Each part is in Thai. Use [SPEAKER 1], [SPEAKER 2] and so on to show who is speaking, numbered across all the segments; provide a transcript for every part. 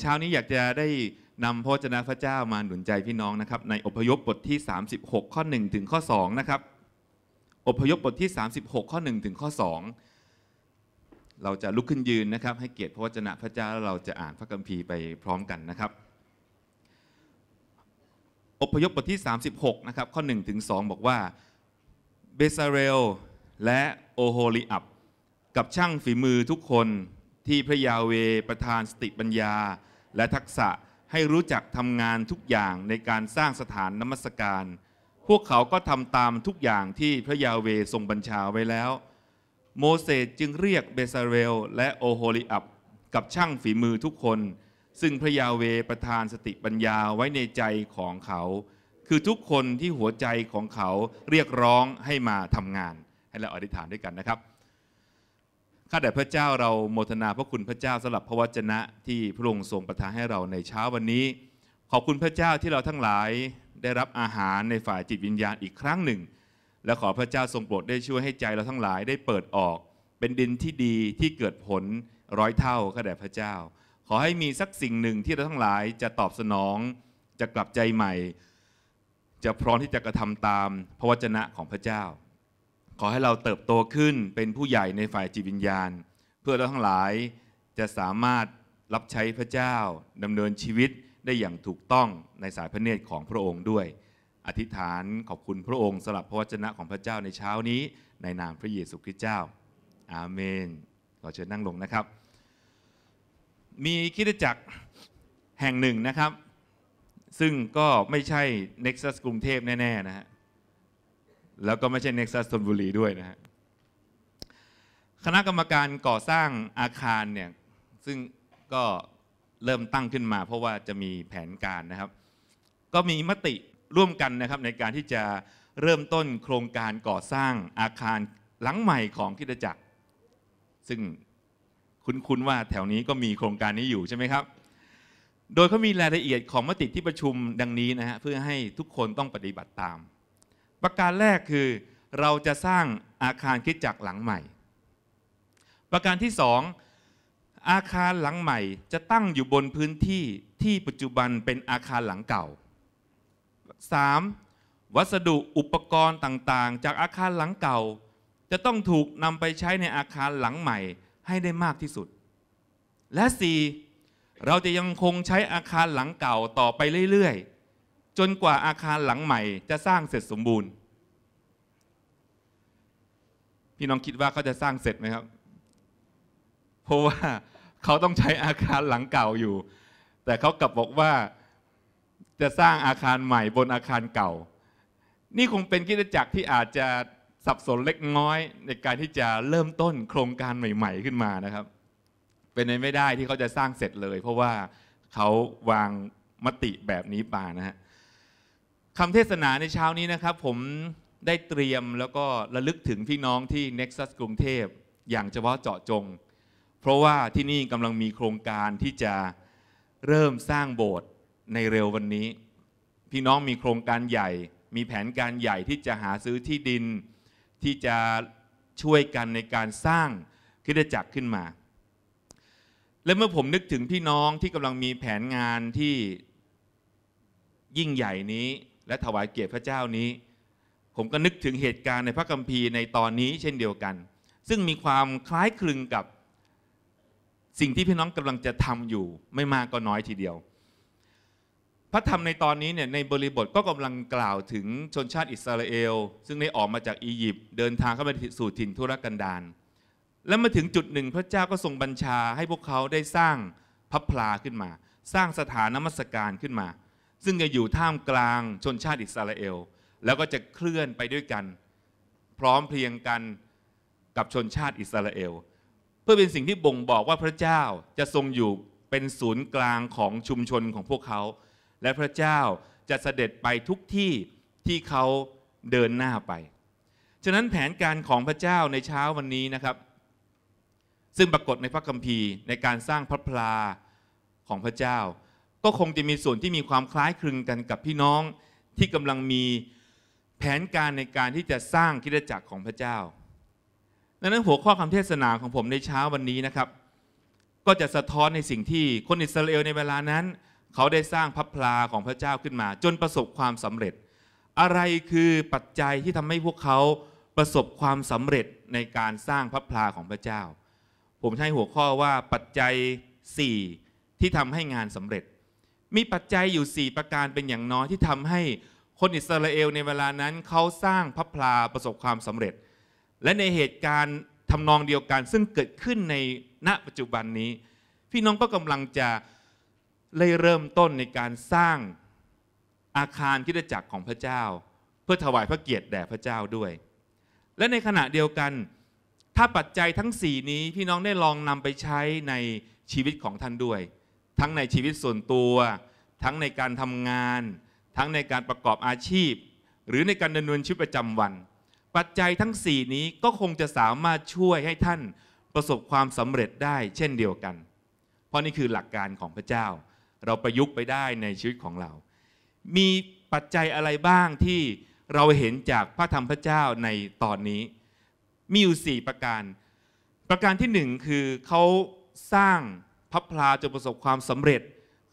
[SPEAKER 1] เช้านี้อยากจะได้นำพระเจนะพระเจ้ามาหนุนใจพี่น้องนะครับ ในอพยพบทที่ 36 ข้อ1ถึงข้อ2นะครับ อพยพบทที่ 36 ข้อ1ถึงข้อ2เราจะลุกขึ้นยืนนะครับ ให้เกียรติพระวจนะพระเจ้า แล้วเราจะอ่านพระคัมภีร์ไปพร้อมกันนะครับ อพยพบทที่ 36นะครับข้อ1ถึง2บอกว่าเบซาเรลและโอโฮลิอับกับช่างฝีมือทุกคนที่พระยาเวประทานสติปัญญาและทักษะให้รู้จักทำงานทุกอย่างในการสร้างสถานนมัสการ พวกเขาก็ทำตามทุกอย่างที่พระยาเวทรงบัญชาไว้แล้ว โมเสสจึงเรียกเบซาเรลและโอโฮลิอับกับช่างฝีมือทุกคน ซึ่งพระยาเวประทานสติปัญญาไว้ในใจของเขา คือทุกคนที่หัวใจของเขาเรียกร้องให้มาทำงาน ให้เราอธิษฐานด้วยกันนะครับข้าแต่พระเจ้าเราโมทนาพระคุณพระเจ้าสำหรับพระวจนะที่พระองค์ทรงประทานให้เราในเช้าวันนี้ ขอบคุณพระเจ้าที่เราทั้งหลายได้รับอาหารในฝ่ายจิตวิญญาณอีกครั้งหนึ่ง และขอพระเจ้าทรงโปรดได้ช่วยให้ใจเราทั้งหลายได้เปิดออก เป็นดินที่ดีที่เกิดผลร้อยเท่าข้าแต่พระเจ้า ขอให้มีสักสิ่งหนึ่งที่เราทั้งหลายจะตอบสนองจะกลับใจใหม่ จะพร้อมที่จะกระทำตามพระวจนะของพระเจ้าขอให้เราเติบโตขึ้นเป็นผู้ใหญ่ในฝ่ายจิตวิญญาณ เพื่อเราทั้งหลายจะสามารถรับใช้พระเจ้าดำเนินชีวิตได้อย่างถูกต้องในสายพระเนตรของพระองค์ด้วย อธิษฐานขอบคุณพระองค์สำหรับพระวจนะของพระเจ้าในเช้านี้ ในนามพระเยซูคริสต์เจ้า อาเมน ขอเชิญนั่งลงนะครับ มีคิดจักรแห่งหนึ่งนะครับ ซึ่งก็ไม่ใช่เน็กซัสกรุงเทพแน่ๆนะฮะแล้วก็ไม่ใช่เน็กซัสธนบุรีด้วยนะฮะคณะกรรมการก่อสร้างอาคารเนี่ย ซึ่งก็เริ่มตั้งขึ้นมาเพราะว่าจะมีแผนการนะครับ ก็มีมติร่วมกันนะครับในการที่จะเริ่มต้นโครงการก่อสร้างอาคารหลังใหม่ของคิดจักร ซึ่งคุ้นๆว่าแถวนี้ก็มีโครงการนี้อยู่ใช่ไหมครับ โดยเขามีรายละเอียดของมติที่ประชุมดังนี้นะฮะเพื่อให้ทุกคนต้องปฏิบัติตามประการแรกคือเราจะสร้างอาคารคิดจักหลังใหม่ ประการที่สองอาคารหลังใหม่จะตั้งอยู่บนพื้นที่ที่ปัจจุบันเป็นอาคารหลังเก่า 3. วัสดุอุปกรณ์ต่างๆ จากอาคารหลังเก่าจะต้องถูกนำไปใช้ในอาคารหลังใหม่ให้ได้มากที่สุด และ 4. เราจะยังคงใช้อาคารหลังเก่าต่อไปเรื่อย ๆจนกว่าอาคารหลังใหม่ จะสร้างเสร็จสมบูรณ์ พี่น้องคิดว่าเขาจะสร้างเสร็จไหมครับ เพราะว่า เขาต้องใช้อาคารหลังเก่าอยู่ แต่เขากลับบอกว่าจะสร้างอาคารใหม่บนอาคารเก่า นี่คงเป็นกิจจักรที่อาจจะสับสนเล็กน้อย ในการที่จะเริ่มต้นโครงการใหม่ๆ ขึ้นมานะครับ เป็นไปไม่ได้ที่เขาจะสร้างเสร็จเลย เพราะว่าเขาวางมติแบบนี้ป่านะฮะคำเทศนาในเช้านี้นะครับ ผมได้เตรียมแล้วก็ระลึกถึงพี่น้องที่ Nexus กรุงเทพอย่างเฉพาะเจาะจง เพราะว่าที่นี่กำลังมีโครงการที่จะเริ่มสร้างโบสถ์ในเร็ววันนี้ พี่น้องมีโครงการใหญ่ มีแผนการใหญ่ที่จะหาซื้อที่ดินที่จะช่วยกันในการสร้างคิดจักรขึ้นมา และเมื่อผมนึกถึงพี่น้องที่กำลังมีแผนงานที่ยิ่งใหญ่นี้และถวายเกียรติพระเจ้านี้ ผมก็นึกถึงเหตุการณ์ในพระคัมภีร์ในตอนนี้เช่นเดียวกัน ซึ่งมีความคล้ายคลึงกับสิ่งที่พี่น้องกำลังจะทำอยู่ ไม่มากก็น้อยทีเดียว พระธรรมในตอนนี้เนี่ยในบริบทก็กำลังกล่าวถึงชนชาติอิสราเอล ซึ่งได้ออกมาจากอียิปต์เดินทางเข้าไปสู่ถิ่นทุรกันดารและมาถึงจุดหนึ่งพระเจ้าก็ทรงบัญชาให้พวกเขาได้สร้างพระพลาขึ้นมา สร้างสถานนมัสการขึ้นมาซึ่งจะอยู่ท่ามกลางชนชาติอิสราเอลแล้วก็จะเคลื่อนไปด้วยกัน พร้อมเพรียงกันกับชนชาติอิสราเอลเพื่อเป็นสิ่งที่บ่งบอกว่าพระเจ้าจะทรงอยู่เป็นศูนย์กลางของชุมชนของพวกเขา และพระเจ้าจะเสด็จไปทุกที่ที่เขาเดินหน้าไป ฉะนั้นแผนการของพระเจ้าในเช้าวันนี้นะครับ ซึ่งปรากฏในพระคัมภีร์ในการสร้างพระพลาของพระเจ้าก็คงจะมีส่วนที่มีความคล้ายคลึงกันกับพี่น้องที่กำลังมีแผนการในการที่จะสร้างคิดจักรของพระเจ้าดังนั้นหัวข้อคำเทศนาของผมในเช้าวันนี้นะครับ ก็จะสะท้อนในสิ่งที่คนอิสราเอลในเวลานั้น เขาได้สร้างพับพลาของพระเจ้าขึ้นมา จนประสบความสำเร็จ อะไรคือปัจจัยที่ทำให้พวกเขาประสบความสำเร็จในการสร้างพับพลาของพระเจ้า ผมใช้หัวข้อว่าปัจจัย4ที่ทำให้งานสำเร็จมีปัจจัยอยู่ 4 ประการเป็นอย่างน้อยที่ทำให้คนอิสราเอลในเวลานั้นเขาสร้างพระพลาประสบความสำเร็จ และในเหตุการณ์ทำนองเดียวกันซึ่งเกิดขึ้นในณปัจจุบันนี้ พี่น้องก็กำลังจะเลยเริ่มต้นในการสร้างอาคารคิดจักรของพระเจ้าเพื่อถวายพระเกียรติแด่พระเจ้าด้วย และในขณะเดียวกัน ถ้าปัจจัยทั้ง4นี้พี่น้องได้ลองนำไปใช้ในชีวิตของท่านด้วยทั้งในชีวิตส่วนตัว ทั้งในการทำงาน ทั้งในการประกอบอาชีพ หรือในการดำเนินชีวิตประจำวัน ปัจจัยทั้ง 4 นี้ก็คงจะสามารถช่วยให้ท่านประสบความสำเร็จได้เช่นเดียวกัน เพราะนี่คือหลักการของพระเจ้าเราประยุกต์ไปได้ในชีวิตของเรา มีปัจจัยอะไรบ้างที่เราเห็นจากพระธรรมพระเจ้าในตอนนี้ มีอยู่ 4 ประการ ประการที่1คือเขาสร้างพัพพลาจนประสบความสำเร็จ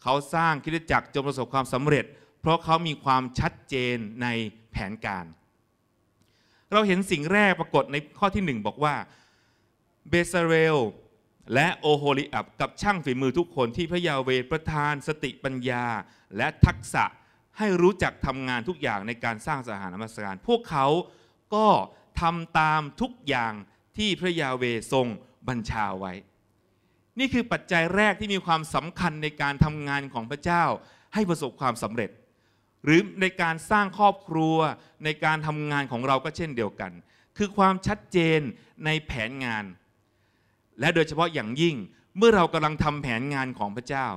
[SPEAKER 1] เขาสร้างคิดจักรจนประสบความสำเร็จ เพราะเขามีความชัดเจนในแผนการ เราเห็นสิ่งแรกปรากฏในข้อที่1บอกว่า เบซเรล และโอโฮลิอับกับช่างฝีมือทุกคนที่พระยาเวประทานสติปัญญาและทักษะให้รู้จักทำงานทุกอย่างในการสร้างสถานมัสการ พวกเขาก็ทำตามทุกอย่างที่พระยาเวทรงบัญชาไว้นี่คือปัจจัยแรกที่มีความสำคัญในการทำงานของพระเจ้าให้ประสบความสำเร็จ หรือในการสร้างครอบครัวในการทำงานของเราก็เช่นเดียวกัน คือความชัดเจนในแผนงาน และโดยเฉพาะอย่างยิ่งเมื่อเรากำลังทำแผนงานของพระเจ้า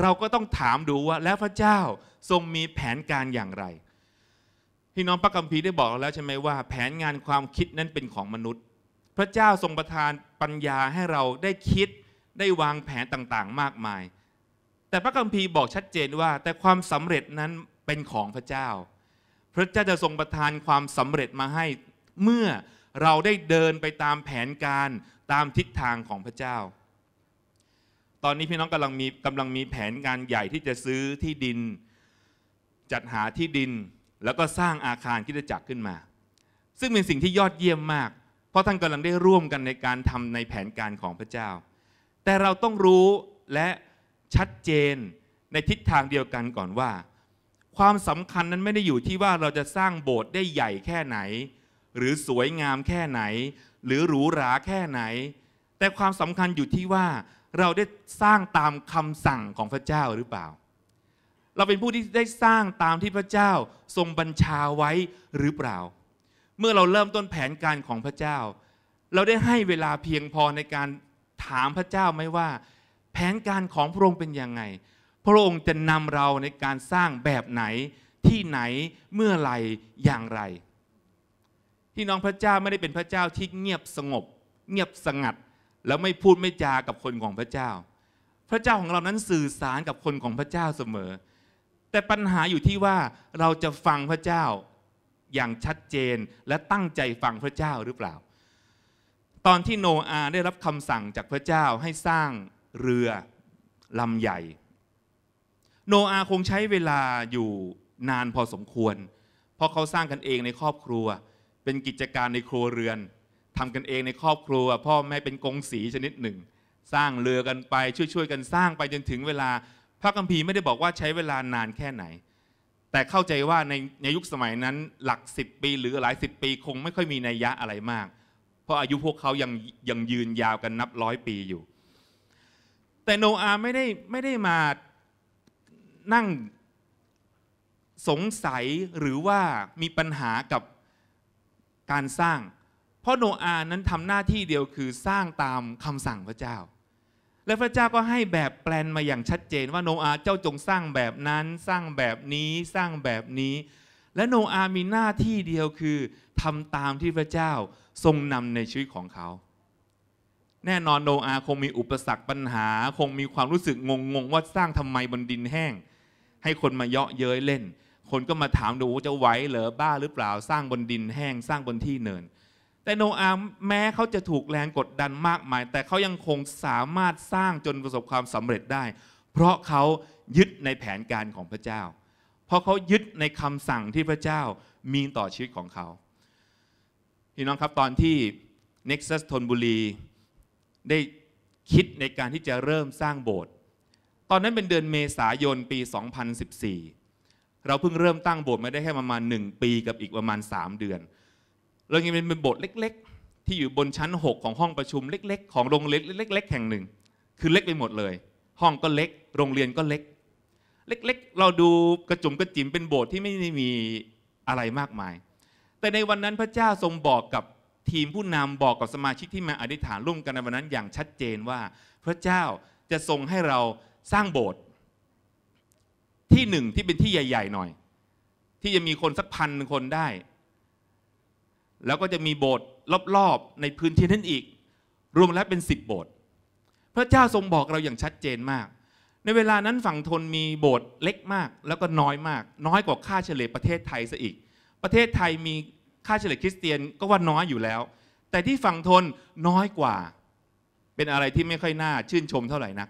[SPEAKER 1] เราก็ต้องถามดูว่าแล้วพระเจ้าทรงมีแผนการอย่างไรพี่น้องพระกัมพีได้บอกแล้วใช่ไหมว่าแผนงานความคิดนั้นเป็นของมนุษย์ พระเจ้าทรงประทานปัญญาให้เราได้คิดได้วางแผนต่างๆมากมาย แต่พระคัมภีร์บอกชัดเจนว่าแต่ความสำเร็จนั้นเป็นของพระเจ้า พระเจ้าจะทรงประทานความสำเร็จมาให้เมื่อเราได้เดินไปตามแผนการตามทิศทางของพระเจ้า ตอนนี้พี่น้องกำลังมีกำลังมีแผนงานใหญ่ที่จะซื้อที่ดินจัดหาที่ดินแล้วก็สร้างอาคารคิดจักรขึ้นมา ซึ่งเป็นสิ่งที่ยอดเยี่ยมมาก เพราะท่านกำลังได้ร่วมกันในการทำในแผนการของพระเจ้าแต่เราต้องรู้และชัดเจนในทิศทางเดียวกันก่อนว่า ความสำคัญนั้นไม่ได้อยู่ที่ว่าเราจะสร้างโบสถ์ได้ใหญ่แค่ไหน หรือสวยงามแค่ไหน หรือหรูหราแค่ไหน แต่ความสำคัญอยู่ที่ว่าเราได้สร้างตามคำสั่งของพระเจ้าหรือเปล่า เราเป็นผู้ที่ได้สร้างตามที่พระเจ้าทรงบัญชาไว้หรือเปล่า เมื่อเราเริ่มต้นแผนการของพระเจ้า เราได้ให้เวลาเพียงพอในการถามพระเจ้าไหมว่าแผนการของพระองค์เป็นยังไง พระองค์จะนำเราในการสร้างแบบไหนที่ไหนเมื่อไหร่ อย่างไร ที่น้องพระเจ้าไม่ได้เป็นพระเจ้าที่เงียบสงบ เงียบสงัดแล้วไม่พูดไม่จากับคนของพระเจ้า พระเจ้าของเรานั้นสื่อสารกับคนของพระเจ้าเสมอ แต่ปัญหาอยู่ที่ว่าเราจะฟังพระเจ้าอย่างชัดเจนและตั้งใจฟังพระเจ้าหรือเปล่าตอนที่โนอาได้รับคำสั่งจากพระเจ้าให้สร้างเรือลำใหญ่ โนอาคงใช้เวลาอยู่นานพอสมควร เพราะเขาสร้างกันเองในครอบครัว เป็นกิจการในครัวเรือนทำกันเองในครอบครัว พ่อแม่เป็นกงสีชนิดหนึ่ง สร้างเรือกันไปช่วยๆ กันสร้างไป จนถึงเวลา พระคัมภีร์ไม่ได้บอกว่าใช้เวลานานแค่ไหน แต่เข้าใจว่าในในยุคสมัยนั้นหลักสิบปีหรือหลายสิบปีคงไม่ค่อยมีนัยยะอะไรมากเพราะอายุพวกเขายังยังยืนยาวกันนับร้อยปีอยู่ แต่โนอาไม่ได้ไม่ได้มานั่งสงสัยหรือว่ามีปัญหากับการสร้าง เพราะโนอานั้นทำหน้าที่เดียวคือสร้างตามคำสั่งพระเจ้า และพระเจ้าก็ให้แบบแปลนมาอย่างชัดเจน ว่าโนอาเจ้าจงสร้างแบบนั้น สร้างแบบนี้สร้างแบบนี้ และโนอามีหน้าที่เดียวคือทำตามที่พระเจ้าทรงนำในชีวิตของเขา แน่นอนโนอาคงมีอุปสรรคปัญหาคงมีความรู้สึกงงงว่าสร้างทำไมบนดินแห้ง ให้คนมาเยาะเย้ยเล่น คนก็มาถามดูจะไหวเหรอบ้าหรือเปล่าสร้างบนดินแห้งสร้างบนที่เนิน แต่โนอาแม้เขาจะถูกแรงกดดันมากมาย แต่เขายังคงสามารถสร้างจนประสบความสำเร็จได้ เพราะเขายึดในแผนการของพระเจ้า เพราะเขายึดในคำสั่งที่พระเจ้ามีต่อชีวิตของเขาพี่น้องครับ ตอนที่ Nexus ทนบุรีได้คิดในการที่จะเริ่มสร้างโบสถ์ตอนนั้นเป็นเดือนเมษายนปี 2014 เราเพิ่งเริ่มตั้งโบสถ์มาได้แค่ประมาณ 1 ปีกับอีกประมาณ 3 เดือน เรายังเป็นโบสถ์เล็กๆ ที่อยู่บนชั้น 6 ของห้องประชุมเล็กๆ ของโรงเรียนเล็กๆแห่งหนึ่ง คือเล็กไปหมดเลย ห้องก็เล็กโรงเรียนก็เล็ก เล็กๆเราดูกระจุมกระจิ๋มเป็นโบสถ์ที่ไม่ได้มีอะไรมากมายแต่ในวันนั้นพระเจ้าทรงบอกกับทีมผู้นำบอกกับสมาชิกที่มาอธิษฐานร่วมกันในวันนั้นอย่างชัดเจนว่าพระเจ้าจะทรงให้เราสร้างโบสถ์ที่หนึ่งที่เป็นที่ใหญ่ๆ หน่อย ที่จะมีคนสักพันคนได้ แล้วก็จะมีโบสถ์รอบๆ ในพื้นที่นั้นอีก รวมแล้วเป็นสิบโบสถ์พระเจ้าทรงบอกเราอย่างชัดเจนมาก ในเวลานั้นฝั่งทนมีโบสถ์เล็กมาก แล้วก็น้อยมาก น้อยกว่าค่าเฉลี่ยประเทศไทยซะอีกประเทศไทยมีค่าเฉลี่ยคริสเตียนก็ว่าน้อยอยู่แล้ว แต่ที่ฝั่งทนน้อยกว่าเป็นอะไรที่ไม่ค่อยน่า ชื่นชมเท่าไหร่นัก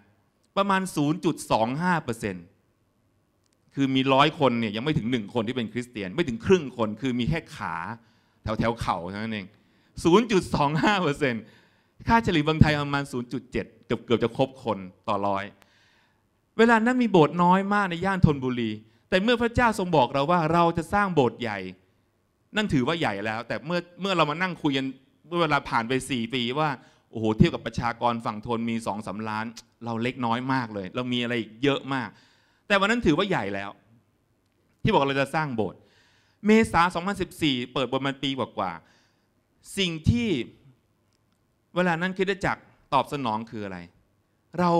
[SPEAKER 1] ประมาณ 0.25%คือมีร้อยคนเนี่ยยังไม่ถึงหนึ่งคนที่เป็นคริสเตียนไม่ถึงครึ่งคนคือมีแค่ขาแถวแถวเข่าเท่านั้นเอง 0.25%ค่าเฉลี่ยบางไทยประมาณ 0.7เกือบเกือบจะครบคนต่อร้อยเวลา นั้นมีโบสถ์น้อยมากใน ย่านธนบุรี แต่เมื่อพระเจ้าทรงบอกเราว่าเราจะสร้างโบสถ์ใหญ่นั่นถือว่าใหญ่แล้ว แต่เมื่อเมื่อเรามานั่งคุยกันเมื่อเวลาผ่านไป4ปีว่าโอ้โหเทียบกับประชากรฝั่งทนมีสองสาล้าน เราเล็กน้อยมากเลย เรามีอะไรเยอะมาก แต่วันนั้นถือว่าใหญ่แล้ว ที่บอก เราจะสร้างโบสถ์เมษา2014 เปิดบนมันปีกว่าๆสิ่งที่เวลานั้นคิดจักตอบสนองคืออะไร เรา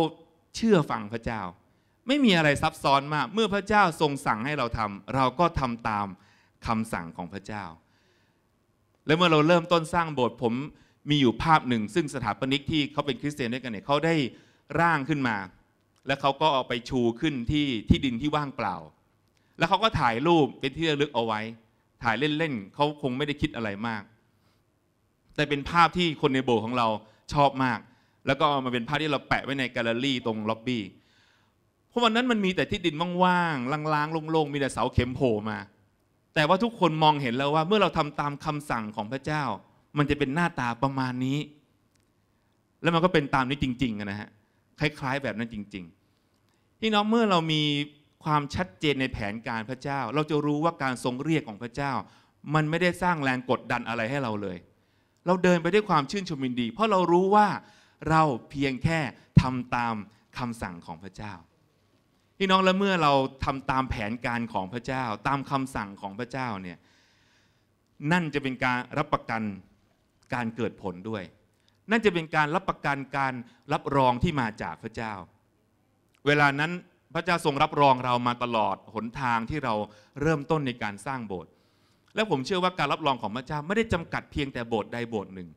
[SPEAKER 1] เชื่อฟังพระเจ้า ไม่มีอะไรซับซ้อนมาก เมื่อพระเจ้าทรงสั่งให้เราทำเราก็ทำตามคำสั่งของพระเจ้า และเมื่อเราเริ่มต้นสร้างโบสถ์ผมมีอยู่ภาพหนึ่งซึ่งสถาปนิกที่เขาเป็นคริสเตียนด้วยกันเนี่ยเขาได้ร่างขึ้นมาแล้วเขาก็เอาไปชูขึ้นที่ที่ดินที่ว่างเปล่า แล้วเขาก็ถ่ายรูปเป็นที่ระลึกเอาไว้ ถ่ายเล่นๆเขาคงไม่ได้คิดอะไรมาก แต่เป็นภาพที่คนในโบสถ์ของเราชอบมาก แล้วก็มาเป็นภาพที่เราแปะไว้ในแกลเลอรี่ตรงล็อบบี้เพราะวันนั้นมันมีแต่ที่ดินว่างๆลางๆโล่งๆมีแต่เสาเข็มโผล่มาแต่ว่าทุกคนมองเห็นแล้วว่าเมื่อเราทำตามคำสั่งของพระเจ้า มันจะเป็นหน้าตาประมาณนี้ แล้วมันก็เป็นตามนี้จริงๆนะฮะคล้าย ๆแบบนั้นจริงๆพี่น้องเมื่อเรามีความชัดเจนในแผนการพระเจ้า เราจะรู้ว่าการทรงเรียกของพระเจ้า มันไม่ได้สร้างแรงกดดันอะไรให้เราเลย เราเดินไปด้วยความชื่นชมยินดี เพราะเรารู้ว่าเราเพียงแค่ทำตามคำสั่งของพระเจ้าพี่น้องและเมื่อเราทำตามแผนการของพระเจ้าตามคำสั่งของพระเจ้าเนี่ย นั่นจะเป็นการรับประกันการเกิดผลด้วย นั่นจะเป็นการรับประกันการรับรองที่มาจากพระเจ้า เวลานั้นพระเจ้าทรงรับรองเรามาตลอดหนทางที่เราเริ่มต้นในการสร้างโบสถ์และผมเชื่อว่าการรับรองของพระเจ้าไม่ได้จำกัดเพียงแต่โบสถ์ใดโบสถ์หนึ่ง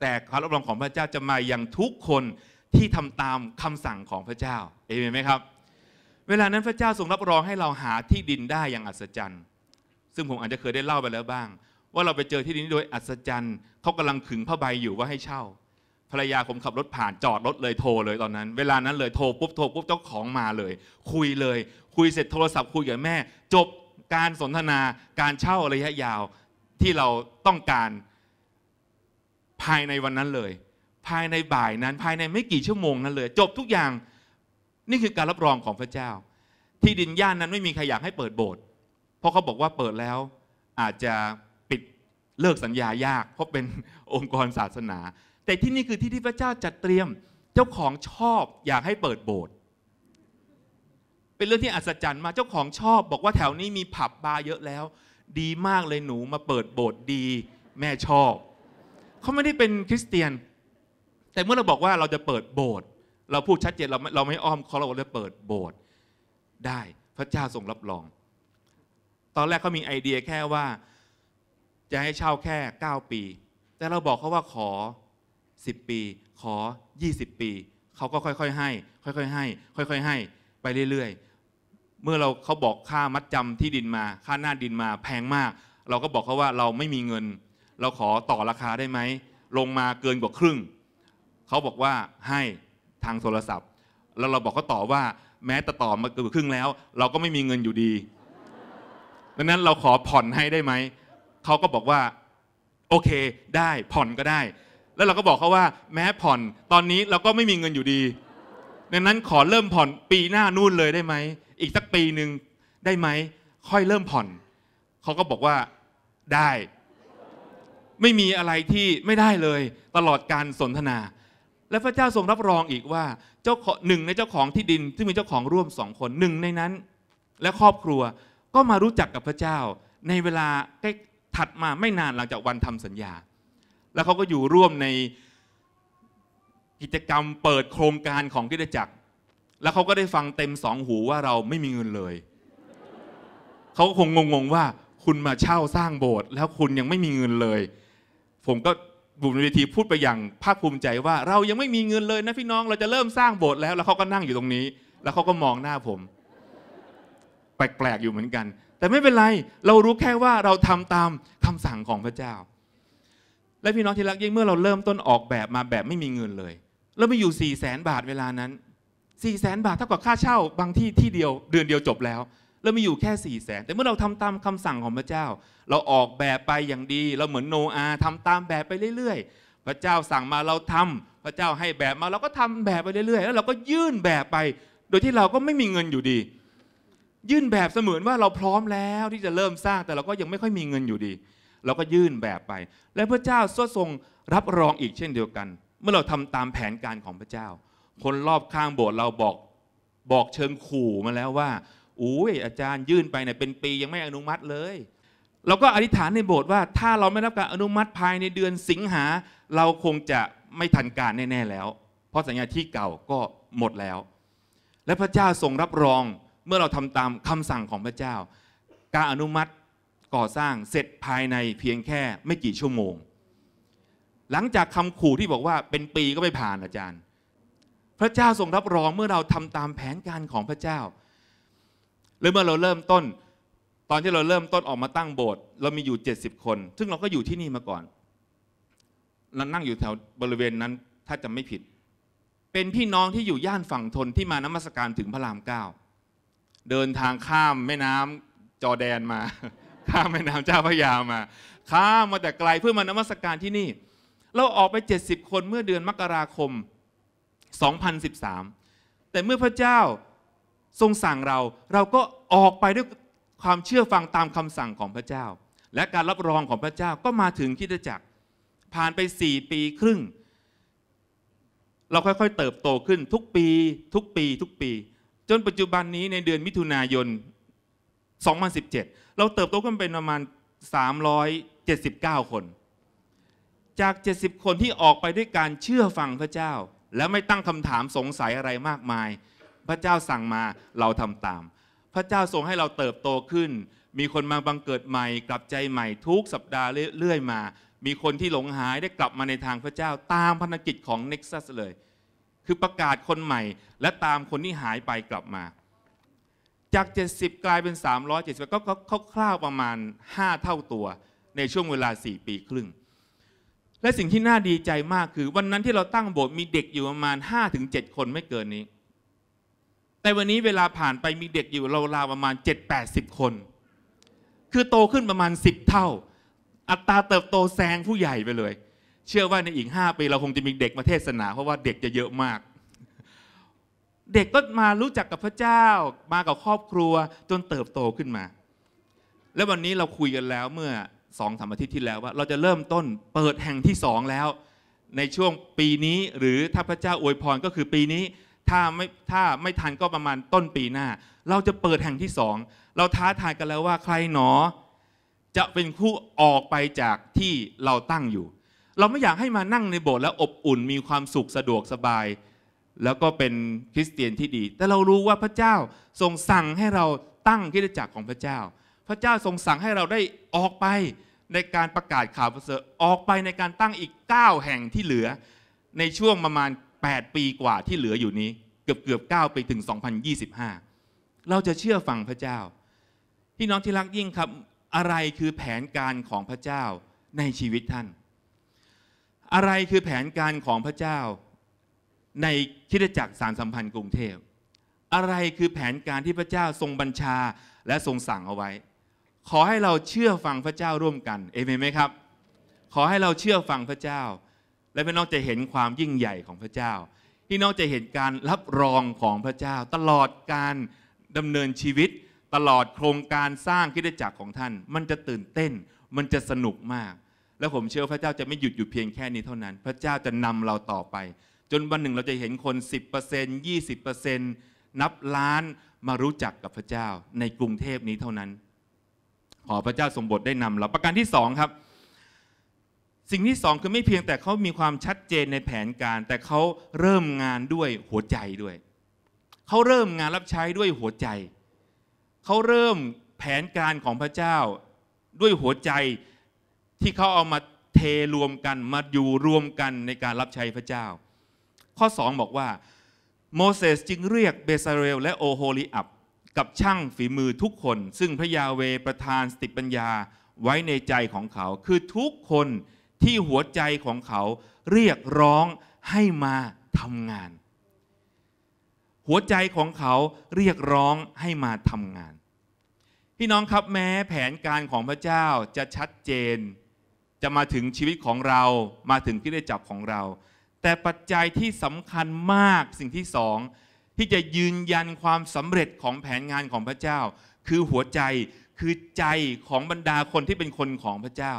[SPEAKER 1] แต่การรับรองของพระเจ้าจะมาอย่างทุกคนที่ทำตามคำสั่งของพระเจ้าเอเมนไหมครับเวลานั้นพระเจ้าทรงรับรองให้เราหาที่ดินได้อย่างอัศจรรย์ ซึ่งผมอาจจะเคยได้เล่าไปแล้วบ้าง ว่าเราไปเจอที่ดินโดยอัศจรรย์ เขากำลังขึงผ้าใบอยู่ว่าให้เช่า ภรรยาผมขับรถผ่าน จอดรถเลยโทรเลยตอนนั้น เวลานั้นเลยโทร ปุ๊บโทรปุ๊บเจ้าของมาเลย คุยเลย คุยเสร็จโทรศัพท์คุยกับแม่ จบการสนทนาการเช่าระยะยาว ที่เราต้องการภายในวันนั้นเลย ภายในบ่ายนั้น ภายในไม่กี่ชั่วโมงนั้นเลยจบทุกอย่างนี่คือการรับรองของพระเจ้า ที่ดินย่านนั้นไม่มีใครอยากให้เปิดโบสถ์เพราะเขาบอกว่าเปิดแล้ว อาจจะปิดเลิกสัญญายาก เพราะเป็นองค์กรศาสนา แต่ที่นี่คือที่ที่พระเจ้าจัดเตรียมเจ้าของชอบอยากให้เปิดโบสถ์เป็นเรื่องที่อัศจรรย์มาเจ้าของชอบ บอกว่าแถวนี้มีผับบาร์เยอะแล้ว ดีมากเลยหนูมาเปิดโบสถ์ดีแม่ชอบ เขาไม่ได้เป็นคริสเตียน แต่เมื่อเราบอกว่าเราจะเปิดโบสถ์เราพูดชัดเจนเราไม่เราไม่อ้อมเขาเราเลยเปิดโบสถ์ได้พระเจ้าทรงรับรอง ตอนแรกเขามีไอเดียแค่ว่า จะให้เช่าแค่9ปี แต่เราบอกเขาว่าขอ 10 ปี ขอ20 ปี เขาก็ค่อยๆให้ ค่อยๆให้ ค่อยๆให้ ไปเรื่อยๆเมื่อเราเขาบอกค่ามัดจำที่ดินมา ค่าหน้าดินมาแพงมาก เราก็บอกเขาว่าเราไม่มีเงิน เราขอต่อราคาได้ไหมลงมาเกินกว่าครึ่งเขาบอกว่าให้ทางโทรศัพท์แล้วเราบอกเขาต่อว่า แม้แต่ต่อมาเกือบครึ่งแล้ว เราก็ไม่มีเงินอยู่ดีดังนั้นเราขอผ่อนให้ได้ไหมเขาก็บอกว่า โอเค ได้ผ่อนก็ได้ แล้วเราก็บอกเขาว่า แม้ผ่อน ตอนนี้เราก็ไม่มีเงินอยู่ดีดังนั้นขอเริ่มผ่อนปีหน้านู่นเลยได้ไหมอีกสักปีหนึ่งได้ไหม ค่อยเริ่มผ่อน เขาก็บอกว่าได้ ไม่มีอะไรที่ไม่ได้เลย ตลอดการสนทนาและพระเจ้าทรงรับรองอีกว่าเจ้าหนึ่งในเจ้าของที่ดินซึ่งมีเจ้าของร่วมสองคนหนึ่งในนั้น และครอบครัวก็มารู้จักกับพระเจ้า ในเวลาใกล้ถัดมาไม่นานหลังจากวันทำสัญญา แล้วเขาก็อยู่ร่วมในกิจกรรมเปิดโครงการของกิจจักร แล้วเขาก็ได้ฟังเต็มสองหูว่าเราไม่มีเงินเลย เขาก็คงงงว่า คุณมาเช่าสร้างโบสถ์แล้วคุณยังไม่มีเงินเลย ผมก็บุญเวทีพูดไปอย่างภาคภูมิใจว่าเรายังไม่มีเงินเลยนะพี่น้องเราจะเริ่มสร้างโบสถ์แล้ว แล้วเขาก็นั่งอยู่ตรงนี้ แล้วเขาก็มองหน้าผม แปลกๆอยู่เหมือนกัน แต่ไม่เป็นไร เรารู้แค่ว่าเราทำตามคำสั่งของพระเจ้า และพี่น้องที่รักยิ่งเมื่อเราเริ่มต้นออกแบบมาแบบไม่มีเงินเลย เราไปอยู่4ี่แสนบาทเวลานั้น4ี่แสนบาทเท่ากับค่าเช่า บางที่ที่เดียว เดือนเดียวจบแล้วแล้วมีอยู่แค่สี่แสนแต่เมื่อเราทำตามคำสั่งของพระเจ้า เราออกแบบไปอย่างดี เราเหมือนโนอาทํทำตามแบบไปเรื่อยๆ พระเจ้าสั่งมาเราทำพระเจ้าให้แบบมาเราก็ทำแบบไปเรื่อยๆ แล้วเราก็ยื่นแบบไป โดยที่เราก็ไม่มีเงินอยู่ดี ยื่นแบบเสมือนว่าเราพร้อมแล้วที่จะเริ่มสร้างแต่เราก็ยังไม่ค่อยมีเงินอยู่ดี เราก็ยื่นแบบไป และพระเจ้าทรงรับรองอีกเช่นเดียวกัน เมื่อเราทำตามแผนการของพระเจ้า คนรอบข้างโบสถ์เราบอกบอกเชิงขู่มาแล้วว่าอุ้ยอาจารย์ยื่นไปเนี่ยเป็นปียังไม่อนุมัติเลย เราก็อธิษฐานในโบสถ์ว่า ถ้าเราไม่รับการอนุมัติภายในเดือนสิงหา เราคงจะไม่ทันการแน่ๆ แล้ว เพราะสัญญาที่เก่าก็หมดแล้ว และพระเจ้าทรงรับรองเมื่อเราทำตามคำสั่งของพระเจ้า การอนุมัติก่อสร้างเสร็จภายในเพียงแค่ไม่กี่ชั่วโมง หลังจากคำขู่ที่บอกว่าเป็นปีก็ไม่ผ่านอาจารย์ พระเจ้าทรงรับรองเมื่อเราทำตามแผนการของพระเจ้ารือเมื่อเราเริ่มต้น ตอนที่เราเริ่มต้นออกมาตั้งโบสถ์เรามีอยู่70คน ซึ่งเราก็อยู่ที่นี่มาก่อนเรานั่งอยู่แถวบริเวณนั้นถ้าจะไม่ผิด เป็นพี่น้องที่อยู่ย่านฝั่งทนที่มานมัสการถึงพระรามเก้าเดินทางข้ามแม่น้ำจอแดนมา ข้ามแม่น้ำเจ้าพระยามา ข้ามมาแต่ไกลเพื่อมานมัสการที่นี่ เราออกไป 70 คนเมื่อเดือนมกราคม 2013 แต่เมื่อพระเจ้าทรงสั่งเราเราก็ออกไปด้วยความเชื่อฟังตามคำสั่งของพระเจ้า และการรับรองของพระเจ้าก็มาถึงคิดจักร ผ่านไปสี่ปีครึ่ง เราค่อยๆ เติบโตขึ้นทุกปี ทุกปี ทุกปี จนปัจจุบันนี้ในเดือนมิถุนายน 2017 เราเติบโตขึ้นเป็นประมาณ379 คน จาก 70 คนที่ออกไปด้วยการเชื่อฟังพระเจ้า และไม่ตั้งคำถามสงสัยอะไรมากมายพระเจ้าสั่งมาเราทำตาม พระเจ้าทรงให้เราเติบโตขึ้น มีคนมาบังเกิดใหม่ กลับใจใหม่ทุกสัปดาห์เรื่อยๆมา มีคนที่หลงหายได้กลับมาในทางพระเจ้าตามพันธกิจของเน็กซัสเลย คือประกาศคนใหม่และตามคนที่หายไปกลับมา จาก 70 กลายเป็น 370ก็คร่าวๆประมาณ 5 เท่าตัวในช่วงเวลา 4 ปีครึ่ง และสิ่งที่น่าดีใจมากคือวันนั้นที่เราตั้งโบสถ์มีเด็กอยู่ประมาณ5-7คนไม่เกินนี้แต่วันนี้เวลาผ่านไปมีเด็กอยู่ราวๆประมาณ 7-80 คน คือโตขึ้นประมาณ 10 เท่า อัตราเติบโตแซงผู้ใหญ่ไปเลย เชื่อว่าในอีก5ปี เราคงจะมีเด็กมาเทศนา เพราะว่าเด็กจะเยอะมาก เด็กก็มารู้จักกับพระเจ้ามากับครอบครัว จนเติบโตขึ้นมา และวันนี้เราคุยกันแล้วเมื่อสองสามอาทิตย์ที่แล้วว่า เราจะเริ่มต้นเปิดแห่งที่สองแล้ว ในช่วงปีนี้หรือถ้าพระเจ้าอวยพรก็คือปีนี้ถ้าไม่ถ้าไม่ทันก็ประมาณต้นปีหน้า เราจะเปิดแห่งที่สอง เราท้าทายกันแล้วว่าใครหนอจะเป็นคู่ออกไปจากที่เราตั้งอยู่ เราไม่อยากให้มานั่งในโบสถ์แล้วอบอุ่นมีความสุขสะดวกสบายแล้วก็เป็นคริสเตียนที่ดีแต่เรารู้ว่าพระเจ้าทรงสั่งให้เราตั้งคิดจักรของพระเจ้า พระเจ้าทรงสั่งให้เราได้ออกไปในการประกาศข่าวประเสริฐออกไปในการตั้งอีก9แห่งที่เหลือในช่วงประมาณ8 ปีกว่าที่เหลืออยู่นี้เกือบเกือบ9ไปถึง 2025 เราจะเชื่อฟังพระเจ้า พี่น้องที่รักยิ่งครับอะไรคือแผนการของพระเจ้าในชีวิตท่าน อะไรคือแผนการของพระเจ้า ในคิดจักรสารสัมพันธ์กรุงเทพอะไรคือแผนการที่พระเจ้าทรงบัญชาและทรงสั่งเอาไว้ ขอให้เราเชื่อฟังพระเจ้าร่วมกันเอเมนไหมครับ ขอให้เราเชื่อฟังพระเจ้าและพี่น้องจะเห็นความยิ่งใหญ่ของพระเจ้าพี่น้องจะเห็นการรับรองของพระเจ้า ตลอดการดำเนินชีวิต ตลอดโครงการสร้างคิดจักรของท่าน มันจะตื่นเต้นมันจะสนุกมาก และผมเชื่อพระเจ้าจะไม่หยุดอยู่เพียงแค่นี้เท่านั้นพระเจ้าจะนำเราต่อไป จนวันหนึ่งเราจะเห็นคน 10% 20%นับล้านมารู้จักกับพระเจ้าในกรุงเทพนี้เท่านั้น ขอพระเจ้าทรงบทได้นำเราประการที่สองครับสิ่งที่สองคือไม่เพียงแต่เขามีความชัดเจนในแผนการแต่เขาเริ่มงานด้วยหัวใจด้วยเขาเริ่มงานรับใช้ด้วยหัวใจเขาเริ่มแผนการของพระเจ้า ด้วยหัวใจที่เขาเอามาเทรวมกันมาอยู่รวมกันในการรับใช้พระเจ้า ข้อสองบอกว่า โมเสสจึงเรียกเบซาเรล และโอโฮลิอับกับช่างฝีมือทุกคน ซึ่งพระยาเวประทานสติปัญญาไว้ในใจของเขา คือทุกคนที่หัวใจของเขาเรียกร้องให้มาทำงาน หัวใจของเขาเรียกร้องให้มาทำงาน พี่น้องครับแม้แผนการของพระเจ้าจะชัดเจน จะมาถึงชีวิตของเรามาถึงที่ได้จับของเรา แต่ปัจจัยที่สำคัญมากสิ่งที่สองที่จะยืนยันความสำเร็จของแผนงานของพระเจ้า คือหัวใจคือใจของบรรดาคนที่เป็นคนของพระเจ้า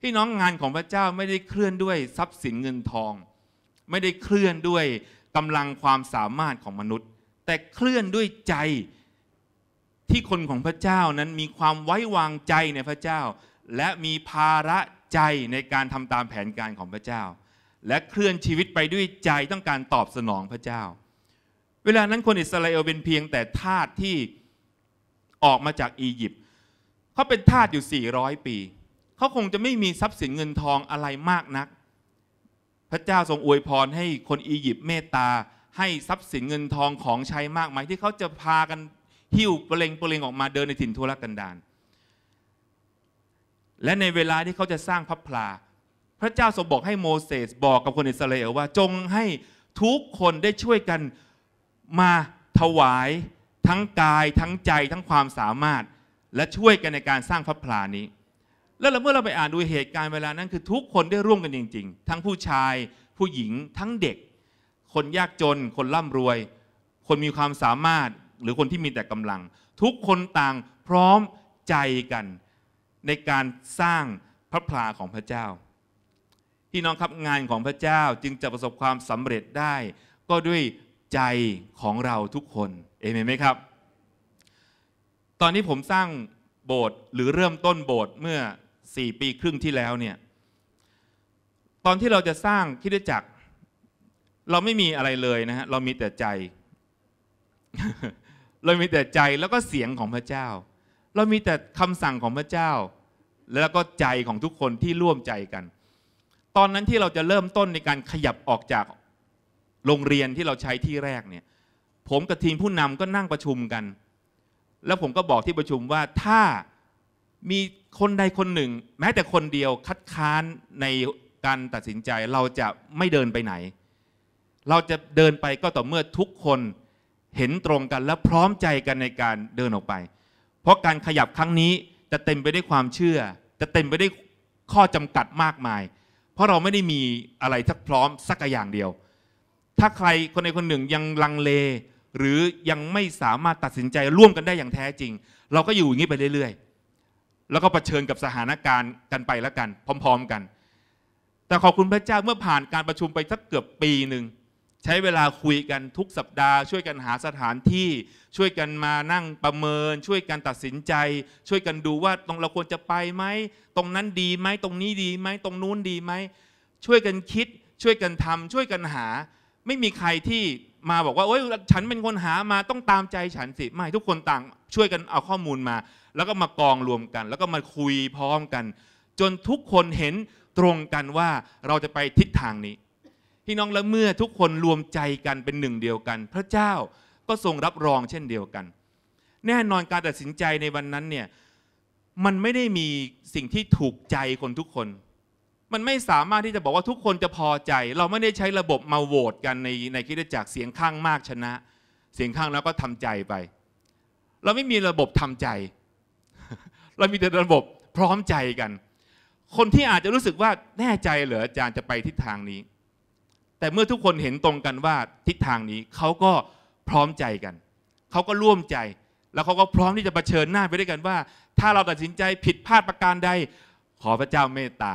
[SPEAKER 1] พี่น้องงานของพระเจ้าไม่ได้เคลื่อนด้วยทรัพย์สินเงินทอง ไม่ได้เคลื่อนด้วยกำลังความสามารถของมนุษย์ แต่เคลื่อนด้วยใจที่คนของพระเจ้านั้นมีความไว้วางใจในพระเจ้า และมีภาระใจในการทำตามแผนการของพระเจ้า และเคลื่อนชีวิตไปด้วยใจต้องการตอบสนองพระเจ้า เวลานั้นคนอิสราเอลเป็นเพียงแต่ทาสที่ออกมาจากอียิปต์เขาเป็นทาสอยู่400ปีเขาคงจะไม่มีทรัพย์สินเงินทองอะไรมากนัก พระเจ้าทรงอวยพรให้คนอียิปต์เมตตาให้ทรัพย์สินเงินทองของใช้มากมาย ที่เขาจะพากัน หิ้วเปล่งเปล่งออกมาเดินในถิ่นทุรกันดาร และในเวลาที่เขาจะสร้างพระพลา พระเจ้าทรงบอกให้โมเสสบอกกับคนอิสราเอลว่าจงให้ทุกคนได้ช่วยกันมาถวายทั้งกายทั้งใจทั้งความสามารถและช่วยกันในการสร้างพระพลานี้แล้วเมื่อเราไปอ่านดูเหตุการณ์เวลานั้นคือ ทุกคนได้ร่วมกันจริงๆ ทั้งผู้ชายผู้หญิงทั้งเด็ก คนยากจน คนร่ำรวย คนมีความสามารถหรือคนที่มีแต่กำลัง ทุกคนต่างพร้อมใจกัน ในการสร้างพระพลาของพระเจ้าพี่น้องครับงานของพระเจ้าจึงจะประสบความสำเร็จได้ ก็ด้วยใจของเราทุกคนเอเมนไหมครับ ตอนนี้ผมสร้างโบสถ์หรือเริ่มต้นโบสถ์เมื่อ4 ปีครึ่งที่แล้วเนี่ย ตอนที่เราจะสร้างคิดจักร เราไม่มีอะไรเลยนะฮะเรามีแต่ใจ เรามีแต่ใจแล้วก็เสียงของพระเจ้า เรามีแต่คำสั่งของพระเจ้า แล้วก็ใจของทุกคนที่ร่วมใจกัน ตอนนั้นที่เราจะเริ่มต้นในการขยับออกจากโรงเรียนที่เราใช้ที่แรกเนี่ย ผมกับทีมผู้นำก็นั่งประชุมกัน แล้วผมก็บอกที่ประชุมว่าถ้ามีคนใดคนหนึ่งแม้แต่คนเดียวคัดค้านในการตัดสินใจเราจะไม่เดินไปไหน เราจะเดินไปก็ต่อเมื่อทุกคนเห็นตรงกัน และพร้อมใจกันในการเดินออกไป เพราะการขยับครั้งนี้จะเต็มไปได้วยความเชื่อ จะเต็มไปได้วยข้อจำกัดมากมาย เพราะเราไม่ได้มีอะไรสักพร้อมสักอย่างเดียว ถ้าใครคนใดคนหนึ่งยังลังเล หรือยังไม่สามารถตัดสินใจร่วมกันได้อย่างแท้จริง เราก็อยู่อย่างนี้ไปเรื่อยๆแล้วก็เผชิญกับสถานการณ์กันไปแล้วกัน พร้อมๆกัน แต่ขอบคุณพระเจ้าเมื่อผ่านการประชุมไปสักเกือบปีหนึ่งใช้เวลาคุยกันทุกสัปดาห์ ช่วยกันหาสถานที่ช่วยกันมานั่งประเมิน ช่วยกันตัดสินใจ ช่วยกันดูว่าตรงเราควรจะไปไหมตรงนั้นดีไหมตรงนี้ดีไหมตรงนู้นดีไหมช่วยกันคิด ช่วยกันทำช่วยกันหา ไม่มีใครที่มาบอกว่าโอ๊ยฉันเป็นคนหามาต้องตามใจฉันสิไม่ทุกคนต่างช่วยกันเอาข้อมูลมาแล้วก็มากองรวมกัน แล้วก็มาคุยพร้อมกัน จนทุกคนเห็นตรงกันว่าเราจะไปทิศทางนี้พี่น้องและเมื่อทุกคนรวมใจกันเป็นหนึ่งเดียวกัน พระเจ้าก็ทรงรับรองเช่นเดียวกัน แน่นอนการตัดสินใจในวันนั้นเนี่ยมันไม่ได้มีสิ่งที่ถูกใจคนทุกคน มันไม่สามารถที่จะบอกว่าทุกคนจะพอใจ เราไม่ได้ใช้ระบบมาโหวตกันในในคิดจักเสียงข้างมากชนะ เสียงข้างแล้วก็ทำใจไป เราไม่มีระบบทำใจเรามีแต่ระบบพร้อมใจกัน คนที่อาจจะรู้สึกว่าแน่ใจเหรออาจารย์จะไปทิศทางนี้ แต่เมื่อทุกคนเห็นตรงกันว่าทิศทางนี้ เขาก็พร้อมใจกัน เขาก็ร่วมใจแล้วเขาก็พร้อมที่จะเผชิญหน้าไปด้วยกันว่า ถ้าเราตัดสินใจผิดพลาดประการใดขอพระเจ้าเมตตา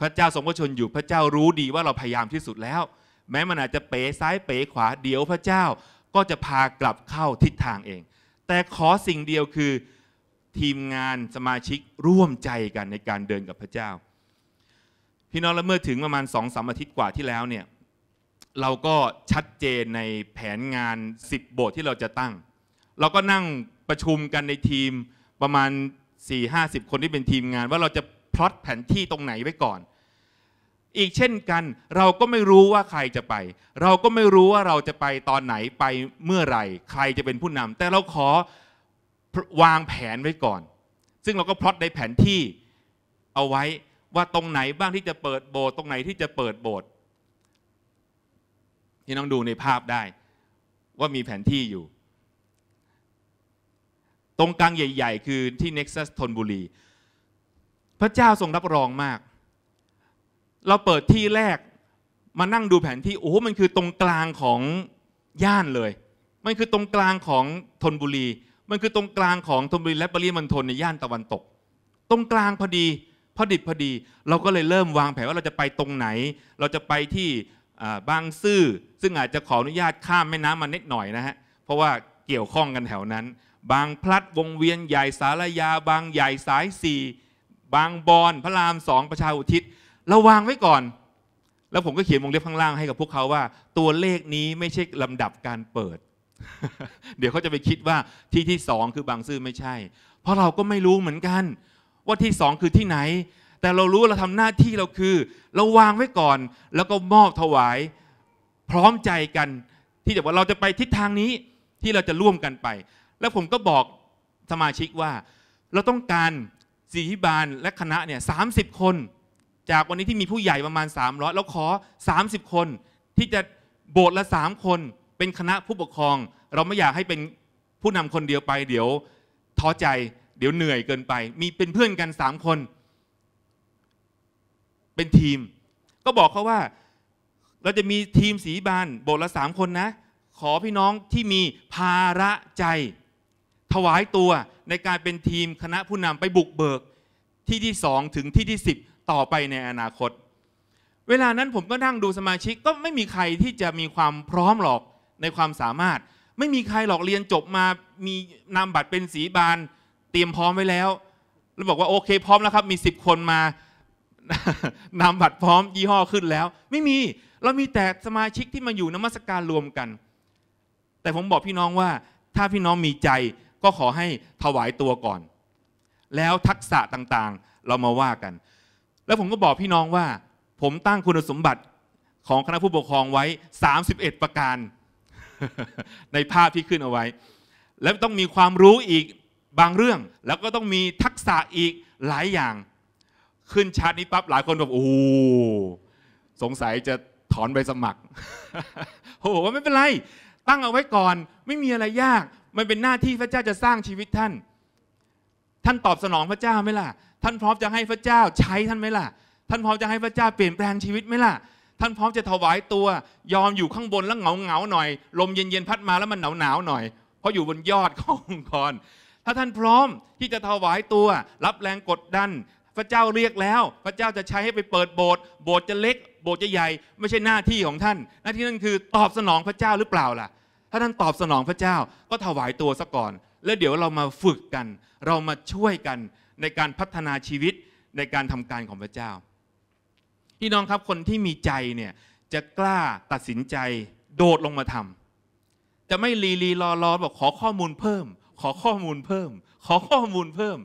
[SPEAKER 1] พระเจ้าทรงพระชนอยู่พระเจ้ารู้ดีว่าเราพยายามที่สุดแล้ว แม้มันอาจจะเป๋ซ้ายเป๋ขวาเดี๋ยวพระเจ้าก็จะพากลับเข้าทิศทางเอง แต่ขอสิ่งเดียวคือทีมงานสมาชิกร่วมใจกันในการเดินกับพระเจ้า พี่น้องและเมื่อถึงประมาณสองสามอาทิตย์กว่าที่แล้วเนี่ยเราก็ชัดเจนในแผนงาน 10โบสถ์ที่เราจะตั้ง เราก็นั่งประชุมกันในทีมประมาณ 4 5 0 คนที่เป็นทีมงานว่าเราจะพลอตแผนที่ตรงไหนไว้ก่อน อีกเช่นกันเราก็ไม่รู้ว่าใครจะไป เราก็ไม่รู้ว่าเราจะไปตอนไหนไปเมื่อไหร่ ใครจะเป็นผู้นำแต่เราขอวางแผนไว้ก่อน ซึ่งเราก็พลอตในแผนที่ เอาไว้ว่าตรงไหนบ้างที่จะเปิดโบสถ์ตรงไหนที่จะเปิดโบสถ์ที่น้องดูในภาพได้ ว่ามีแผนที่อยู่ ตรงกลางใหญ่ๆคือที่เน็กซัสทนบุรี พระเจ้าทรงรับรองมาก เราเปิดที่แรกมานั่งดูแผนที่โอ้โหมันคือตรงกลางของย่านเลย มันคือตรงกลางของทนบุรีมันคือตรงกลางของธนบุรีและปริมณฑลในย่านตะวันตก ตรงกลางพอดี พอดิบพอดี เราก็เลยเริ่มวางแผนว่าเราจะไปตรงไหน เราจะไปที่บางซื่อซึ่งอาจจะขออนุญาตข้ามแม่น้ำมาเน็ดหน่อยนะฮะ เพราะว่าเกี่ยวข้องกันแถวนั้น บางพลัดวงเวียน ใหญ่สารยาบางใหญ่สายสี่บางบอน พระรามสองประชาอุทิศเราวางไว้ก่อน แล้วผมก็เขียนวงเล็บข้างล่างให้กับพวกเขาว่าตัวเลขนี้ไม่ใช่ลำดับการเปิดเดี๋ยวเขาจะไปคิดว่า ที่ที่สองคือบางซื่อไม่ใช่ เพราะเราก็ไม่รู้เหมือนกัน ว่าที่สองคือที่ไหน แต่เรารู้เราทำหน้าที่เราคือเราวางไว้ก่อนแล้วก็มอบถวายพร้อมใจกัน ที่จะว่าเราจะไปทิศทางนี้ที่เราจะร่วมกันไป แล้วผมก็บอกสมาชิกว่า เราต้องการสีหิบาลและคณะเนี่ยสาคน จากวันนี้ที่มีผู้ใหญ่ประมาณ300เราขอ30 คน ที่จะโบสถ์ละสามคนเป็นคณะผู้ปกครองเราไม่อยากให้เป็นผู้นำคนเดียวไปเดี๋ยวท้อใจเดี๋ยวเหนื่อยเกินไป มีเป็นเพื่อนกันสามคน เป็นทีม ก็บอกเขาว่าเราจะมีทีมสีบาน โบสถ์ละสามคนนะ ขอพี่น้องที่มีภาระใจ ถวายตัวในการเป็นทีมคณะผู้นำไปบุกเบิกที่ที่สองถึงที่ที่สิบต่อไปในอนาคต เวลานั้นผมก็นั่งดูสมาชิกก็ไม่มีใครที่จะมีความพร้อมหรอกในความสามารถไม่มีใครหลอกเรียนจบมามีนามบัตรเป็นสีบานเตรียมพร้อมไว้แล้วแล้วบอกว่าโอเคพร้อมแล้วครับ มี 10 คนมานามบัตรพร้อมยี่ห้อขึ้นแล้ว ไม่มีเรามีแต่สมาชิกที่มาอยู่นมัสการรวมกัน แต่ผมบอกพี่น้องว่าถ้าพี่น้องมีใจก็ขอให้ถวายตัวก่อน แล้วทักษะต่างๆเรามาว่ากัน แล้วผมก็บอกพี่น้องว่า ผมตั้งคุณสมบัติของคณะผู้ปกครองไว้ 31 ประการในภาพที่ขึ้นเอาไว้ แล้วต้องมีความรู้อีกบางเรื่อง แล้วก็ต้องมีทักษะอีกหลายอย่าง ขึ้นชาตินี้ปั๊บหลายคนแบบโอ้สงสัยจะถอนใบสมัครโอ้โหไม่เป็นไร ตั้งเอาไว้ก่อนไม่มีอะไรยากมันเป็นหน้าที่พระเจ้าจะสร้างชีวิตท่าน ท่านตอบสนองพระเจ้าไหมล่ะ ท่านพร้อมจะให้พระเจ้าใช้ท่านไหมล่ะท่านพร้อมจะให้พระเจ้าเปลี่ยนแปลงชีวิตไหมล่ะท่านพร้อมจะถวายตัวยอมอยู่ข้างบนแล้วเหงาเหงาหน่อย ลมเย็นๆพัดมาแล้วมันหนาวหนาวหน่อยเพราะอยู่บนยอดขององค์กรถ้าท่านพร้อมที่จะถวายตัวรับแรงกดดันพระเจ้าเรียกแล้ว พระเจ้าจะใช้ให้ไปเปิดโบสถ์โบสถ์จะเล็ก โบสถ์จะใหญ่ ไม่ใช่หน้าที่ของท่าน หน้าที่นั่นคือตอบสนองพระเจ้าหรือเปล่าล่ะถ้าท่านตอบสนองพระเจ้าก็ถวายตัวซะก่อน แล้วเดี๋ยวเรามาฝึกกัน เรามาช่วยกันในการพัฒนาชีวิตในการทำการของพระเจ้าพี่น้องครับคนที่มีใจเนี่ยจะกล้าตัดสินใจ โดดลงมาทำ จะไม่ลีลีรอรอบอกขอข้อมูลเพิ่มขอข้อมูลเพิ่ม ขอข้อมูลเพิ่ม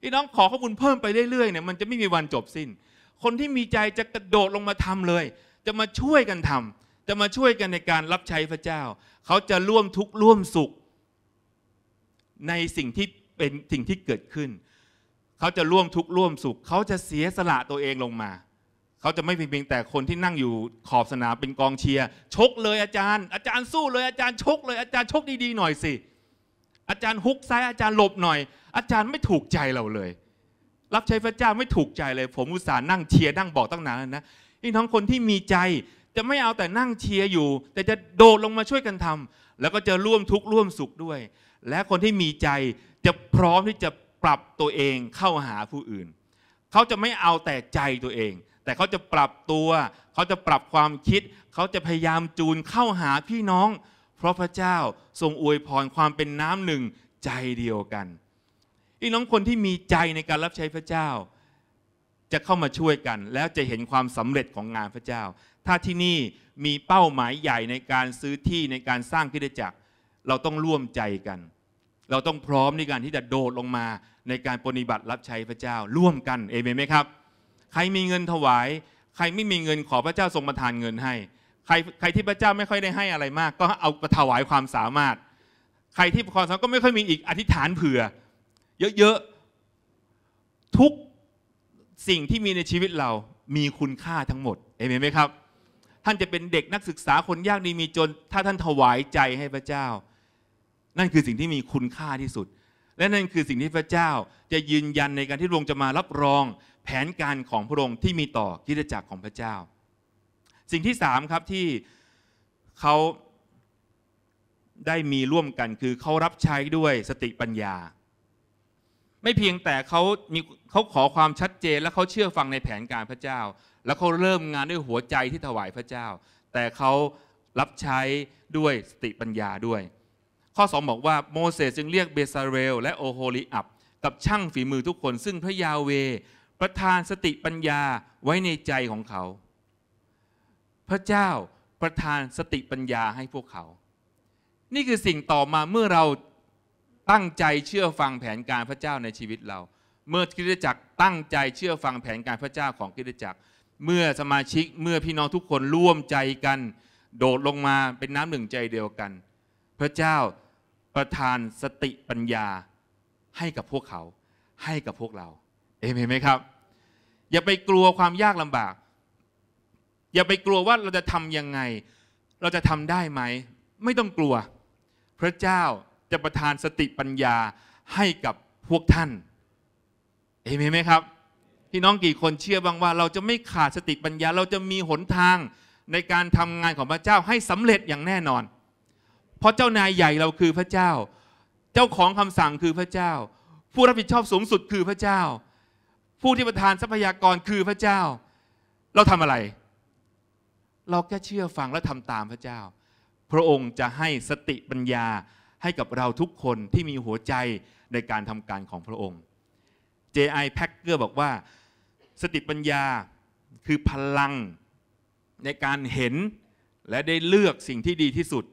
[SPEAKER 1] พี่น้องขอข้อมูลเพิ่มไปเรื่อยๆเนี่ยมันจะไม่มีวันจบสิน้น คนที่มีใจจะกระโดดลงมาทำเลย จะมาช่วยกันทำ จะมาช่วยกันในการรับใช้พระเจ้า เขาจะร่วมทุกข์ร่วมสุข ในสิ่งที่เป็นสิ่งที่เกิดขึ้น เขาจะร่วมทุกข์ร่วมสุข เขาจะเสียสละตัวเองลงมาเขาจะไม่เพียงแต่คนที่นั่งอยู่ขอบสนามเป็นกองเชียร์ชกเลยอาจารย์ อาจารย์สู้เลยอาจารย์ชกเลย อาจารย์ชกดีๆหน่อยสิ อาจารย์ฮุกซ้ายอาจารย์หลบหน่อย อาจารย์ไม่ถูกใจเราเลย รับใช้พระเจ้าไม่ถูกใจเลย ผมอุตส่าห์นั่งเชียร์นั่งบอกตั้งนานนะนี่ทั้งคนที่มีใจจะไม่เอาแต่นั่งเชียร์อยู่ แต่จะโดดลงมาช่วยกันทำ แล้วก็จะร่วมทุกข์ร่วมสุขด้วย และคนที่มีใจจะพร้อมที่จะปรับตัวเองเข้าหาผู้อื่น เขาจะไม่เอาแต่ใจตัวเองแต่เขาจะปรับตัว เขาจะปรับความคิด เขาจะพยายามจูนเข้าหาพี่น้อง เพราะพระเจ้าทรงอวยพรความเป็นน้ำหนึ่งใจเดียวกัน พี่น้องคนที่มีใจในการรับใช้พระเจ้า จะเข้ามาช่วยกันแล้วจะเห็นความสำเร็จของงานพระเจ้า ถ้าที่นี่มีเป้าหมายใหญ่ในการซื้อที่ในการสร้างคิดจักร เราต้องร่วมใจกัน เราต้องพร้อมในการที่จะโดดลงมาในการปฏิบัติรับใช้พระเจ้า ร่วมกัน เอเมนไหมครับใครมีเงินถวาย ใครไม่มีเงินขอพระเจ้าทรงประทานเงินให้ ใครใครที่พระเจ้าไม่ค่อยได้ให้อะไรมาก ก็เอาถวายความสามารถ ใครที่ความสามารถก็ไม่ค่อยมีอีกอธิษฐานเผื่อ เยอะๆ ทุกสิ่งที่มีในชีวิตเรามีคุณค่าทั้งหมดเอเมนไหมครับ ท่านจะเป็นเด็กนักศึกษาคนยากดีมีจน ถ้าท่านถวายใจให้พระเจ้า นั่นคือสิ่งที่มีคุณค่าที่สุดและนั่นคือสิ่งที่พระเจ้าจะยืนยันในการที่พระองค์จะมารับรองแผนการของพระองค์ที่มีต่อกิจจักรของพระเจ้า สิ่งที่สามครับที่เขาได้มีร่วมกันคือเขารับใช้ด้วยสติปัญญา ไม่เพียงแต่เขามีเขาขอความชัดเจนและเขาเชื่อฟังในแผนการพระเจ้า แล้วเขาเริ่มงานด้วยหัวใจที่ถวายพระเจ้า แต่เขารับใช้ด้วยสติปัญญาด้วยข้อ2บอกว่าโมเสสจึงเรียกเบซาเรล และโอโฮลิอับกับช่างฝีมือทุกคน ซึ่งพระยาเวประทานสติปัญญาไว้ในใจของเขา พระเจ้าประทานสติปัญญาให้พวกเขา นี่คือสิ่งต่อมาเมื่อเราตั้งใจเชื่อฟังแผนการพระเจ้าในชีวิตเรา เมื่อคิดจักรตั้งใจเชื่อฟังแผนการพระเจ้าของคิดจักรเมื่อสมาชิกเมื่อพี่น้องทุกคนร่วมใจกัน โดดลงมาเป็นน้ำหนึ่งใจเดียวกัน พระเจ้าประทานสติปัญญาให้กับพวกเขา ให้กับพวกเราเอเมนไหมครับ อย่าไปกลัวความยากลำบาก อย่าไปกลัวว่าเราจะทํำยังไง เราจะทำได้ไหมไม่ต้องกลัว พระเจ้าจะประทานสติปัญญาให้กับพวกท่านเอเมนไหมครับพี่น้องกี่คนเชื่อบ้างว่าเราจะไม่ขาดสติปัญญา เราจะมีหนทางในการทำงานของพระเจ้าให้สำเร็จอย่างแน่นอนเพราะเจ้านายใหญ่เราคือพระเจ้า เจ้าของคำสั่งคือพระเจ้า ผู้รับผิดชอบสูงสุดคือพระเจ้า ผู้ที่ประทานทรัพยากรคือพระเจ้า เราทำอะไร เราแค่เชื่อฟังและทำตามพระเจ้า พระองค์จะให้สติปัญญาให้กับเราทุกคนที่มีหัวใจในการทำการของพระองค์ J.I. p a c k e r บอกว่าสติปัญญาคือพลังในการเห็นและได้เลือกสิ่งที่ดีที่สุด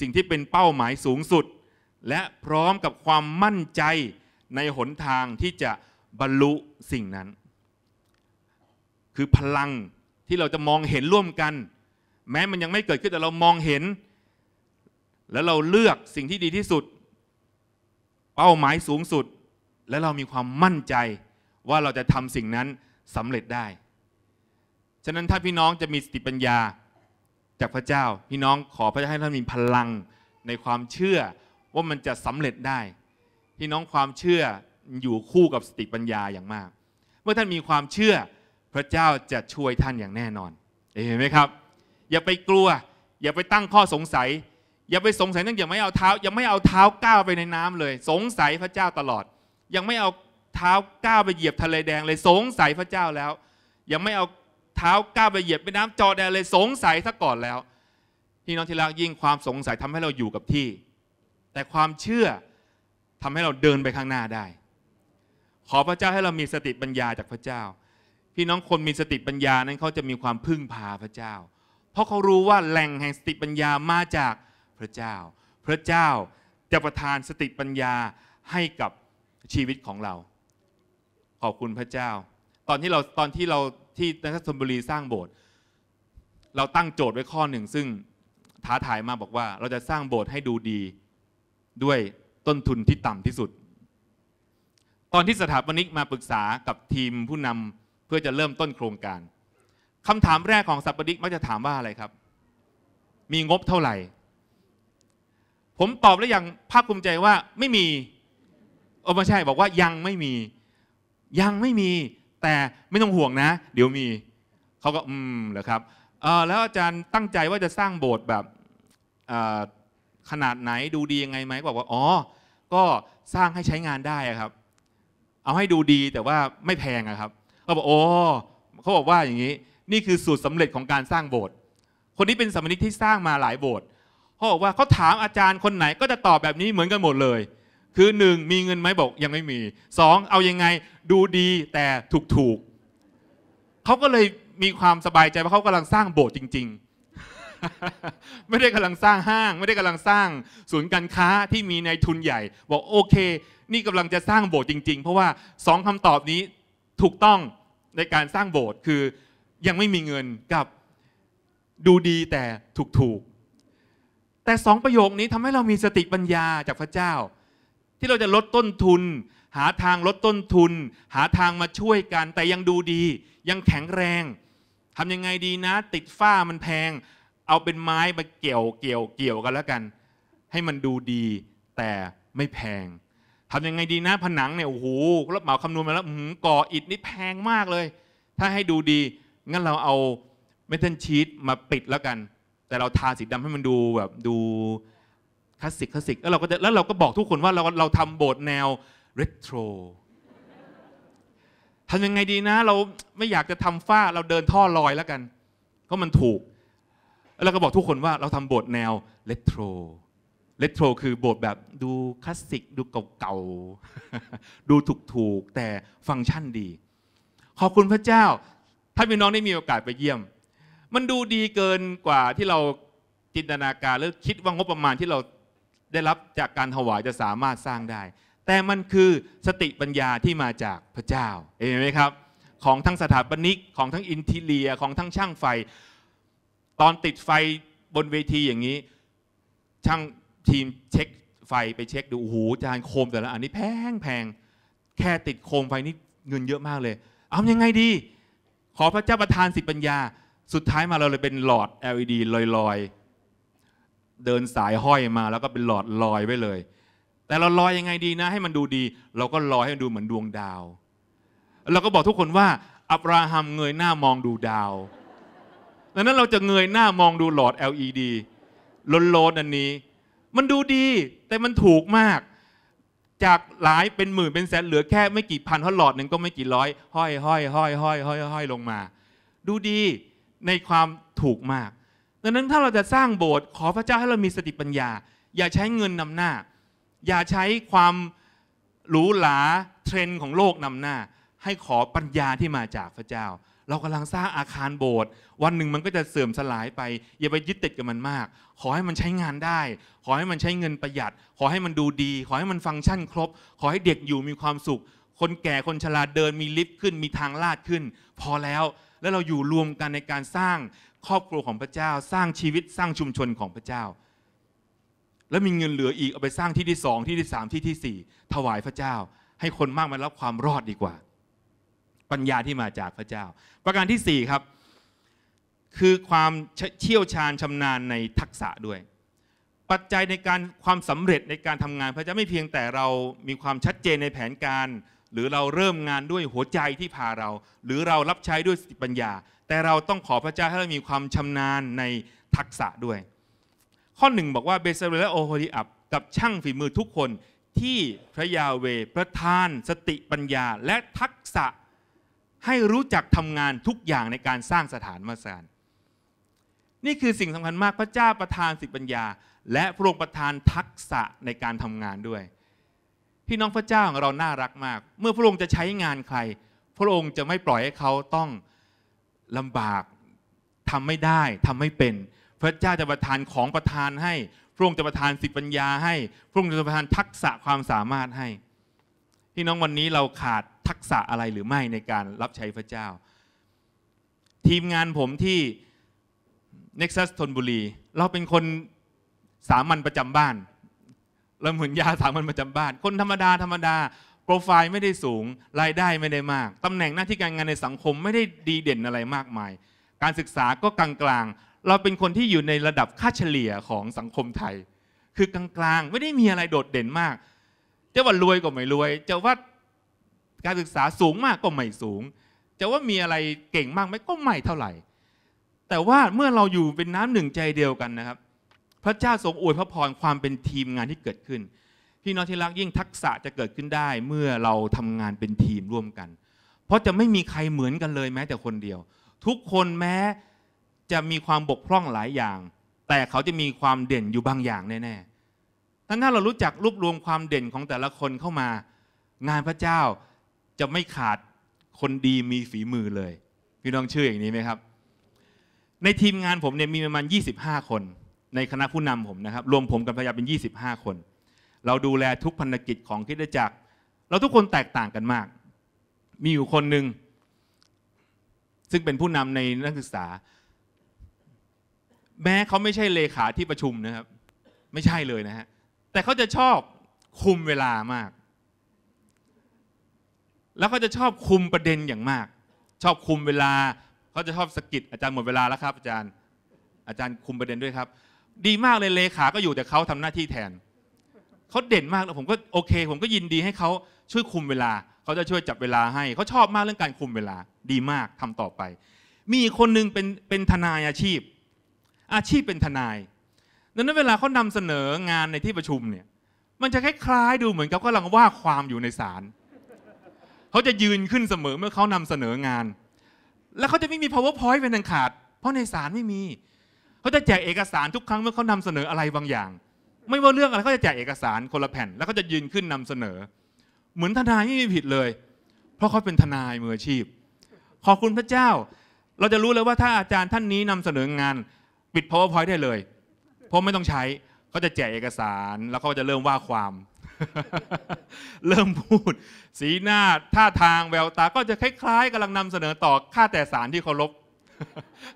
[SPEAKER 1] สิ่งที่เป็นเป้าหมายสูงสุดและพร้อมกับความมั่นใจในหนทางที่จะบรรลุสิ่งนั้น คือพลังที่เราจะมองเห็นร่วมกัน แม้มันยังไม่เกิดขึ้นแต่เรามองเห็น แล้วเราเลือกสิ่งที่ดีที่สุด เป้าหมายสูงสุดและเรามีความมั่นใจว่าเราจะทำสิ่งนั้นสำเร็จได้ ฉะนั้นถ้าพี่น้องจะมีสติปัญญาจากพระเจ้าพี่น้องขอพระเจ้าให้ท่านมีพลังในความเชื่อว่ามันจะสำเร็จได้ พี่น้องความเชื่ออยู่คู่กับสติปัญญาอย่างมาก เมื่อท่านมีความเชื่อ พระเจ้าจะช่วยท่านอย่างแน่นอน เห็นไหมครับ อย่าไปกลัว อย่าไปตั้งข้อสงสัย อย่าไปสงสัยนั่งอย่าไม่เอาเท้ายังไม่เอาเท้าก้าวไปในน้ำเลย สงสัยพระเจ้าตลอด ยังไม่เอาเท้าก้าวไปเหยียบทะเลแดงเลยสงสัยพระเจ้าแล้วยังไม่เอาเท้าก้าวไปเหยียบแม่น้ำจอแดนเลยสงสัยซะก่อนแล้ว พี่น้องที่รักยิ่งความสงสัยทำให้เราอยู่กับที่ แต่ความเชื่อ ทำให้เราเดินไปข้างหน้าได้ ขอพระเจ้าให้เรามีสติปัญญาจากพระเจ้า พี่น้องคนมีสติปัญญานั้นเขาจะมีความพึ่งพาพระเจ้า เพราะเขารู้ว่าแหล่งแห่งสติปัญญามาจากพระเจ้า พระเจ้าจะประทานสติปัญญาให้กับชีวิตของเรา ขอบคุณพระเจ้า ตอนที่เราตอนที่เราที่นนบุรีสร้างโบสถ์เราตั้งโจทย์ไว้ข้อหนึ่งซึ่งท้าทายมาบอกว่าเราจะสร้างโบสถ์ให้ดูดี ด้วยต้นทุนที่ต่ำที่สุด ตอนที่สถาปนิกมาปรึกษากับทีมผู้นำเพื่อจะเริ่มต้นโครงการ คำถามแรกของสถาปนิกมักจะถามว่าอะไรครับ มีงบเท่าไหร่ ผมตอบแล้วอย่างภาคภูมิใจว่าไม่มีโอ้ไม่ใช่บอกว่ายังไม่มียังไม่มีแต่ ไม่ต้องห่วงนะ เดี๋ยวมีเขาก็อืมเหรอครับแล้วอาจารย์ตั้งใจว่าจะสร้างโบสถ์แบบขนาดไหนดูดียังไงไหมบอกว่า อ๋อก็สร้างให้ใช้งานได้ครับ เอาให้ดูดีแต่ว่าไม่แพงครับเขาบอกโอ้เขาบอกว่าอย่างนี้ นี่คือสูตรสำเร็จของการสร้างโบสถ์คนนี้เป็นสมณิกที่สร้างมาหลายโบสถ์เขาบอกว่าเขาถามอาจารย์คนไหนก็จะตอบแบบนี้เหมือนกันหมดเลยคือ 1. มีเงินไหมบอก ยังไม่มี 2. เอายังไงดูดีแต่ถูกถูกเขาก็เลยมีความสบายใจว่าเขากำลังสร้างโบสถ์จริงๆ ไม่ได้กำลังสร้างห้าง ไม่ได้กำลังสร้างศูนย์การค้าที่มีในทุนใหญ่บอกโอเค นี่กำลังจะสร้างโบสถ์จริงๆ เพราะว่าสองคำตอบนี้ถูกต้องในการสร้างโบสถ์คือยังไม่มีเงินกับดูดีแต่ถูกถูกแต่สองประโยคนี้ทำให้เรามีสติปัญญาจากพระเจ้าที่เราจะลดต้นทุน หาทางลดต้นทุน หาทางมาช่วยกันแต่ยังดูดียังแข็งแรงทำยังไงดีนะ ติดฝ้ามันแพง เอาเป็นไม้มาเกี่ยวเกี่ยวเกี่ยวกันแล้วกัน ให้มันดูดีแต่ไม่แพงทำยังไงดีนะผนังเนี่ยโอ้โหรับเหมาคำนวณมาแล้วก่ออิฐนี่แพงมากเลย ถ้าให้ดูดีงั้นเราเอาเมทัลชีตมาปิดแล้วกัน แต่เราทา สีดำให้มันดูแบบดูคลาสสิกคลาสสิกแล้วเราก็จะแล้วเราก็บอกทุกคนว่าเราเราทำโบสถ์แนวเรโทรทำยังไงดีนะ เราไม่อยากจะทำฝ้าเราเดินท่อลอยแล้วกันเพราะมันถูก แล้วก็บอกทุกคนว่าเราทำโบสถ์แนวเรโทรเรโทรคือโบสถ์แบบดูคลาสสิก ดูเก่าๆ ดูถูกๆแต่ฟังก์ชันดี ขอบคุณพระเจ้า ถ้าพี่น้องได้มีโอกาสไปเยี่ยม มันดูดีเกินกว่าที่เราจินตนาการหรือคิดว่างบประมาณที่เราได้รับจากการถวายจะสามารถสร้างได้ แต่มันคือสติปัญญาที่มาจากพระเจ้าเห็นไหมครับ ของทั้งสถาปนิกของทั้งอินทีเลียของทั้งช่างไฟ ตอนติดไฟบนเวทีอย่างนี้ ช่างทีมเช็คไฟไปเช็คดูโอ้โหจานโคมแต่ละ อันนี้แพงแพงแค่ติดโคมไฟนี่เงินเยอะมากเลย เอายังไงดี ขอพระเจ้าประทานสิปัญญาสุดท้ายมาเราเลยเป็นหลอด LED ลอยๆเดินสายห้อยมาแล้วก็เป็นหลอดลอยไว้เลย แต่เราลอยยังไงดีนะ ให้มันดูดี เราก็ลอยให้มันดูเหมือนดวงดาว เราก็บอกทุกคนว่า อับราฮัมเงยหน้ามองดูดาว ดังนั้นเราจะเงยหน้ามองดูหลอด LED ล้นๆอันนี้ มันดูดี แต่มันถูกมาก จากหลายเป็นหมื่น เป็นแสนเหลือแค่ไม่กี่พันเพราะหลอดหนึ่งก็ไม่กี่ร้อยห้อยห้อยห้อยห้อยห้อยห้อยลงมา ดูดีในความถูกมากดังนั้นถ้าเราจะสร้างโบสถ์ขอพระเจ้าให้เรามีสติปัญญา อย่าใช้เงินนำหน้า อย่าใช้ความ หรูหราเทรนด์ของโลกนำหน้า ให้ขอปัญญาที่มาจากพระเจ้า เรากำลังสร้างอาคารโบสถ์วันหนึ่งมันก็จะเสื่อมสลายไป อย่าไปยึดติดกับมันมาก ขอให้มันใช้งานได้ ขอให้มันใช้เงินประหยัด ขอให้มันดูดี ขอให้มันฟังก์ชันครบ ขอให้เด็กอยู่มีความสุข คนแก่คนชราเดินมีลิฟต์ขึ้นมีทางลาดขึ้น พอแล้วแล้วเราอยู่รวมกันในการสร้างครอบครัวของพระเจ้าสร้างชีวิตสร้างชุมชนของพระเจ้า แล้วมีเงินเหลืออีกเอาไปสร้างที่ที่สองที่ที่สามที่ที่สี่ถวายพระเจ้า ให้คนมากมารับความรอดดีกว่า ปัญญาที่มาจากพระเจ้า ประการที่สี่ครับคือความเชี่ยวชาญชำนาญในทักษะด้วย ปัจจัยในการความสำเร็จในการทำงานพระเจ้าไม่เพียงแต่เรามีความชัดเจนในแผนการหรือเราเริ่มงานด้วยหัวใจที่พาเรา หรือเรารับใช้ด้วยสติปัญญา แต่เราต้องขอพระเจ้าให้เรามีความชำนาญในทักษะด้วย ข้อหนึ่งบอกว่าเบซาเลและโอโฮลิอับกับช่างฝีมือทุกคนที่พระยาเวประทานสติปัญญา และทักษะให้รู้จักทำงานทุกอย่างในการสร้างสถานมาสารนี่คือสิ่งสำคัญมากพระเจ้าประทานสติปัญญา และพระองค์ประทานทักษะในการทำงานด้วยพี่น้องพระเจ้าของเราน่ารักมาก เมื่อพระองค์จะใช้งานใคร พระองค์จะไม่ปล่อยให้เขาต้องลำบากทำไม่ได้ทำไม่เป็นพระเจ้าจะประทานของประทานให้ พระองค์จะประทานสิปัญญาให้พระองค์จะประทานทักษะความสามารถให้ พี่น้องวันนี้เราขาดทักษะอะไรหรือไม่ในการรับใช้พระเจ้า ทีมงานผมที่ Nexus ทนบุรี เราเป็นคนสามัญประจำบ้านแล้วเหมือนยาสามัญประจำบ้าน คนธรรมดาธรรมดา โปรไฟล์ไม่ได้สูง รายได้ไม่ได้มาก ตำแหน่งหน้าที่การงานในสังคมไม่ได้ดีเด่นอะไรมากมาย การศึกษาก็กลาง ๆ เราเป็นคนที่อยู่ในระดับค่าเฉลี่ยของสังคมไทย คือกลาง ๆ ไม่ได้มีอะไรโดดเด่นมากจะว่ารวยก็ไม่รวย จะว่าการศึกษาสูงมากก็ไม่สูง จะว่ามีอะไรเก่งมากไหมก็ไม่เท่าไหร่ แต่ว่าเมื่อเราอยู่เป็นน้ำหนึ่งใจเดียวกันนะครับพระเจ้าทรงอวยพระพรความเป็นทีมงานที่เกิดขึ้น พี่ น้องที่รักยิ่งทักษะจะเกิดขึ้นได้เมื่อเราทำงานเป็นทีมร่วมกัน เพราะจะไม่มีใครเหมือนกันเลยแม้แต่คนเดียว ทุกคนแม้จะมีความบกพร่องหลายอย่าง แต่เขาจะมีความเด่นอยู่บางอย่างแน่ๆท่านถ้าเรารู้จักรวบรวมความเด่นของแต่ละคนเข้ามา งานพระเจ้าจะไม่ขาดคนดีมีฝีมือเลย พี่น้องเชื่ออย่างนี้ไหมครับ ในทีมงานผมเนี่ยมีประมาณ 25 คนในคณะผู้นำผมนะครับ รวมผมกับพยาเป็น25 คน เราดูแลทุกพันธกิจของคิดจักร เราทุกคนแตกต่างกันมาก มีอยู่คนหนึ่ง ซึ่งเป็นผู้นำในนักศึกษา แม้เขาไม่ใช่เลขาที่ประชุมนะครับ ไม่ใช่เลยนะฮะแต่เขาจะชอบคุมเวลามาก แล้วเขาจะชอบคุมประเด็นอย่างมาก ชอบคุมเวลา เขาจะชอบสกิดอาจารย์หมดเวลาแล้วครับอาจารย์ อาจารย์คุมประเด็นด้วยครับดีมากเลยเลขา ก็อยู่แต่เขาทำหน้าที่แทน เขาเด่นมากแล้วผมก็โอเค ผมก็ยินดีให้เขาช่วยคุมเวลาเขาจะช่วยจับเวลาให้เขาชอบมากเรื่องการคุมเวลา ดีมากทำต่อไป มีคนนึงเป็นเป็นทนายอาชีพ อาชีพเป็นทนายดังนั้นเวลาเขานำเสนองานในที่ประชุมเนี่ย มันจะคล้ายๆดูเหมือนกับกำลังว่าความอยู่ในศาลเขาจะยืนขึ้นเสมอเมื่อเขานำเสนองาน แล้วเขาจะไม่มี powerpoint เป็นอันขาดเพราะในศาลไม่มีเขาจะแจกเอกสารทุกครั้งเมื่อเขานำเสนออะไรบางอย่างไม่ว่าเรื่องอะไรเขาจะแจกเอกสารคนละแผ่นแล้วก็จะยืนขึ้นนำเสนอ เหมือนทนายไม่มีผิดเลย เพราะเขาเป็นทนายมืออาชีพ ขอบคุณพระเจ้า เราจะรู้เลยว่าถ้าอาจารย์ท่านนี้นำเสนองานปิด powerpoint ได้เลยเพราะไม่ต้องใช้เขาจะแจกเอกสารแล้วเขาจะเริ่มว่าความ เริ่มพูด สีหน้าท่าทางแววตาก็จะคล้ายๆกำลังนำเสนอต่อข้าแต่สารที่เคารพ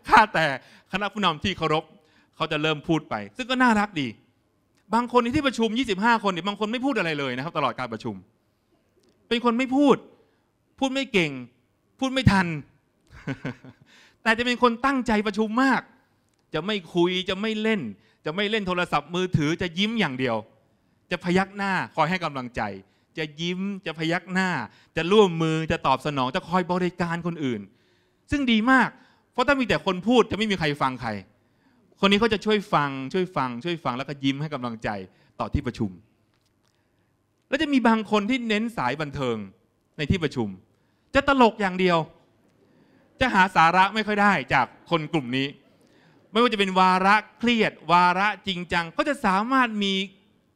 [SPEAKER 1] ข้าแต่คณะผู้นำที่เคารพ เขาจะเริ่มพูดไป ซึ่งก็น่ารักดี บางคนในที่ประชุม 25 คนเนี่ยบางคนไม่พูดอะไรเลยนะครับ ตลอดการประชุม เป็นคนไม่พูด พูดไม่เก่ง พูดไม่ทัน แต่จะเป็นคนตั้งใจประชุมมาก จะไม่คุยจะไม่เล่น จะไม่เล่นโทรศัพท์มือถือ จะยิ้มอย่างเดียว จะพยักหน้าคอยให้กำลังใจ จะยิ้มจะพยักหน้า จะร่วมมือจะตอบสนอง จะคอยบริการคนอื่น ซึ่งดีมากเพราะถ้ามีแต่คนพูดจะไม่มีใครฟังใคร คนนี้เขาจะช่วยฟังช่วยฟัง ช่วยฟังแล้วก็ยิ้มให้กำลังใจต่อที่ประชุม แล้วจะมีบางคนที่เน้นสายบันเทิงในที่ประชุม จะตลกอย่างเดียว จะหาสาระไม่ค่อยได้จากคนกลุ่มนี้ ไม่ว่าจะเป็นวาระเครียด วาระจริงจังก็จะสามารถมี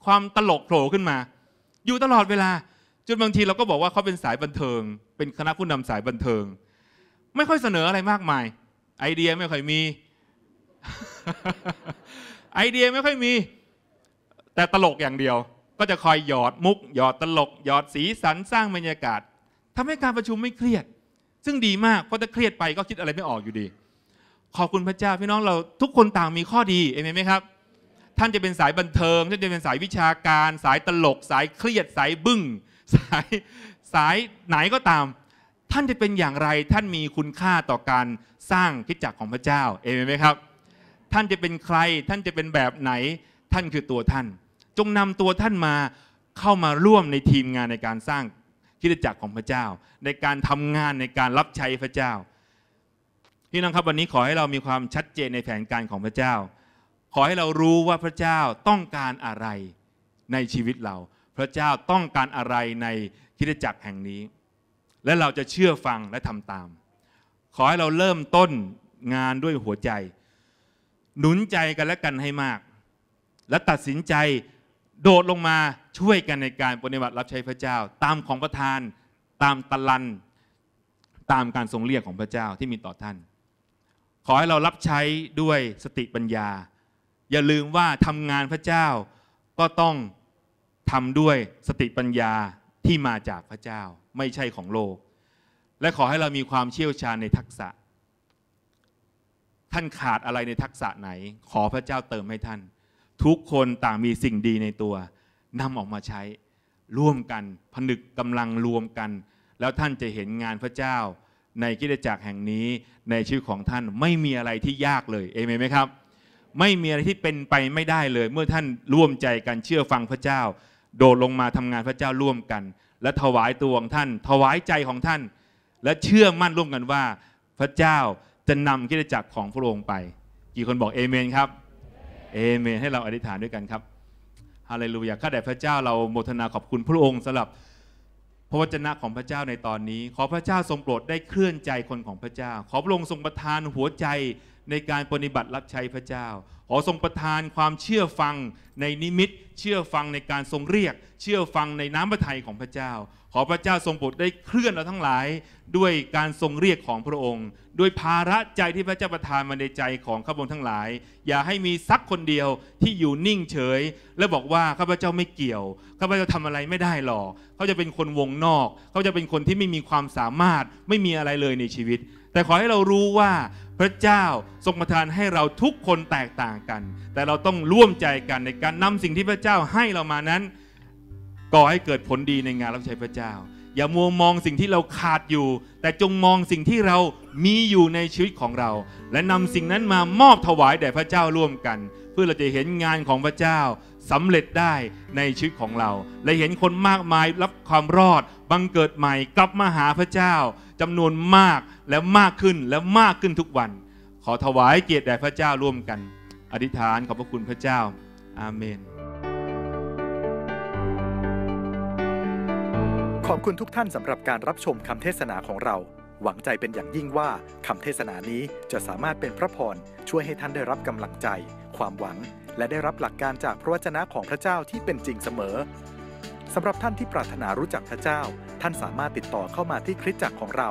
[SPEAKER 1] ความตลกโผล่ขึ้นมา อยู่ตลอดเวลาจนบางทีเราก็บอกว่าเขาเป็นสายบันเทิง เป็นคณะผู้นำสายบันเทิง ไม่ค่อยเสนออะไรมากมายไอเดียไม่ค่อยมี ไอเดียไม่ค่อยมี แต่ตลกอย่างเดียว ก็จะคอยหยอดมุกหยอดตลก หยอดสีสันสร้างบรรยากาศ ทำให้การประชุมไม่เครียด ซึ่งดีมากเพราะถ้าเครียดไปก็คิดอะไรไม่ออกอยู่ดี ขอบคุณพระเจ้าพี่น้องเราทุกคนต่างมีข้อดี เอเมนไหมครับ ท่านจะเป็นสายบันเทิงท่านจะเป็นสายวิชาการ สายตลก สายเครียดสายบึง้งสายสายไหนก็ตามท่านจะเป็นอย่างไร ท่านมีคุณค่าต่อการสร้างคิดจักรของพระเจ้า เอเมนไหมครับ ท่านจะเป็นใคร ท่านจะเป็นแบบไหน ท่านคือตัวท่าน จงนำตัวท่านมาเข้ามาร่วมในทีมงานในการสร้างคิดจักรของพระเจ้า ในการทำงานในการรับใช้พระเจ้า พี่น้องครับวันนี้ขอให้เรามีความชัดเจนในแผนการของพระเจ้า ขอให้เรารู้ว่าพระเจ้าต้องการอะไรในชีวิตเรา พระเจ้าต้องการอะไรในคิดจักรแห่งนี้และเราจะเชื่อฟังและทำตาม ขอให้เราเริ่มต้นงานด้วยหัวใจ หนุนใจกันและกันให้มาก และตัดสินใจโดดลงมาช่วยกันในการปฏิบัติรับใช้พระเจ้า ตามของประธานตามตะลันตามการทรงเรียกของพระเจ้าที่มีต่อท่าน ขอให้เรารับใช้ด้วยสติปัญญา อย่าลืมว่าทำงานพระเจ้าก็ต้องทำด้วยสติปัญญาที่มาจากพระเจ้าไม่ใช่ของโลก และขอให้เรามีความเชี่ยวชาญในทักษะ ท่านขาดอะไรในทักษะไหน ขอพระเจ้าเติมให้ท่าน ทุกคนต่างมีสิ่งดีในตัวนำออกมาใช้ ร่วมกันผนึกกำลังรวมกัน แล้วท่านจะเห็นงานพระเจ้า ในกิจจักรแห่งนี้ในชีวิตของท่านไม่มีอะไรที่ยากเลยเอเมนไหมครับ ไม่มีอะไรที่เป็นไปไม่ได้เลยเมื่อท่านร่วมใจกันเชื่อฟังพระเจ้าโดดลงมาทำงานพระเจ้าร่วมกัน และถวายตัวของท่านถวายใจของท่าน และเชื่อมั่นร่วมกันว่า พระเจ้าจะนำกิจจักรของพระองค์ไป กี่คนบอกเอเมนครับ เอเมน ให้เราอธิษฐานด้วยกันครับ ฮาเลลูยาข้าแต่พระเจ้าเราโมทนาขอบคุณพระองค์สำหรับพระวจนะของพระเจ้าในตอนนี้ ขอพระเจ้าทรงโปรดได้เคลื่อนใจคนของพระเจ้า ขอพระองค์ทรงประทานหัวใจในการปฏิบัติรับใช้พระเจ้า ขอทรงประทานความเชื่อฟังในนิมิต เชื่อฟังในการทรงเรียก เชื่อฟังในน้ำพระทัยของพระเจ้า ขอพระเจ้าทรงโปรดได้เคลื่อนเราทั้งหลายด้วยการทรงเรียกของพระองค์ ด้วยภาระใจที่พระเจ้าประทานมาในใจของข้าพเจ้าทั้งหลาย อย่าให้มีสักคนเดียวที่อยู่นิ่งเฉย และบอกว่าข้าพเจ้าไม่เกี่ยวข้าพเจ้าทำอะไรไม่ได้หรอกเขาจะเป็นคนวงนอกเขาจะเป็นคนที่ไม่มีความสามารถไม่มีอะไรเลยในชีวิต แต่ขอให้เรารู้ว่าพระเจ้าทรงประทานให้เราทุกคนแตกต่างกัน แต่เราต้องร่วมใจกันในการนำสิ่งที่พระเจ้าให้เรามานั้น ก่อให้เกิดผลดีในงานรับใช้พระเจ้า อย่ามัวมองสิ่งที่เราขาดอยู่ แต่จงมองสิ่งที่เรามีอยู่ในชีวิตของเรา และนำสิ่งนั้นมามอบถวายแด่พระเจ้าร่วมกัน เพื่อเราจะเห็นงานของพระเจ้าสำเร็จได้ในชีวิตของเรา และเห็นคนมากมายรับความรอด บังเกิดใหม่กลับมาหาพระเจ้าจำนวนมากและมากขึ้นและมากขึ้นทุกวัน ขอถวายเกียรติแด่พระเจ้าร่วมกัน อธิษฐานขอบพระคุณพระเจ้า อาเมน ขอบคุณทุกท่านสำหรับการรับชมคำเทศนาของเรา หวังใจเป็นอย่างยิ่งว่าคำเทศนานี้จะสามารถเป็นพระพร ช่วยให้ท่านได้รับกำลังใจ ความหวัง และได้รับหลักการจากพระวจนะของพระเจ้าที่เป็นจริงเสมอสำหรับท่านที่ปรารถนารู้จักพระเจ้า ท่านสามารถติดต่อเข้ามาที่คริสตจักรของเรา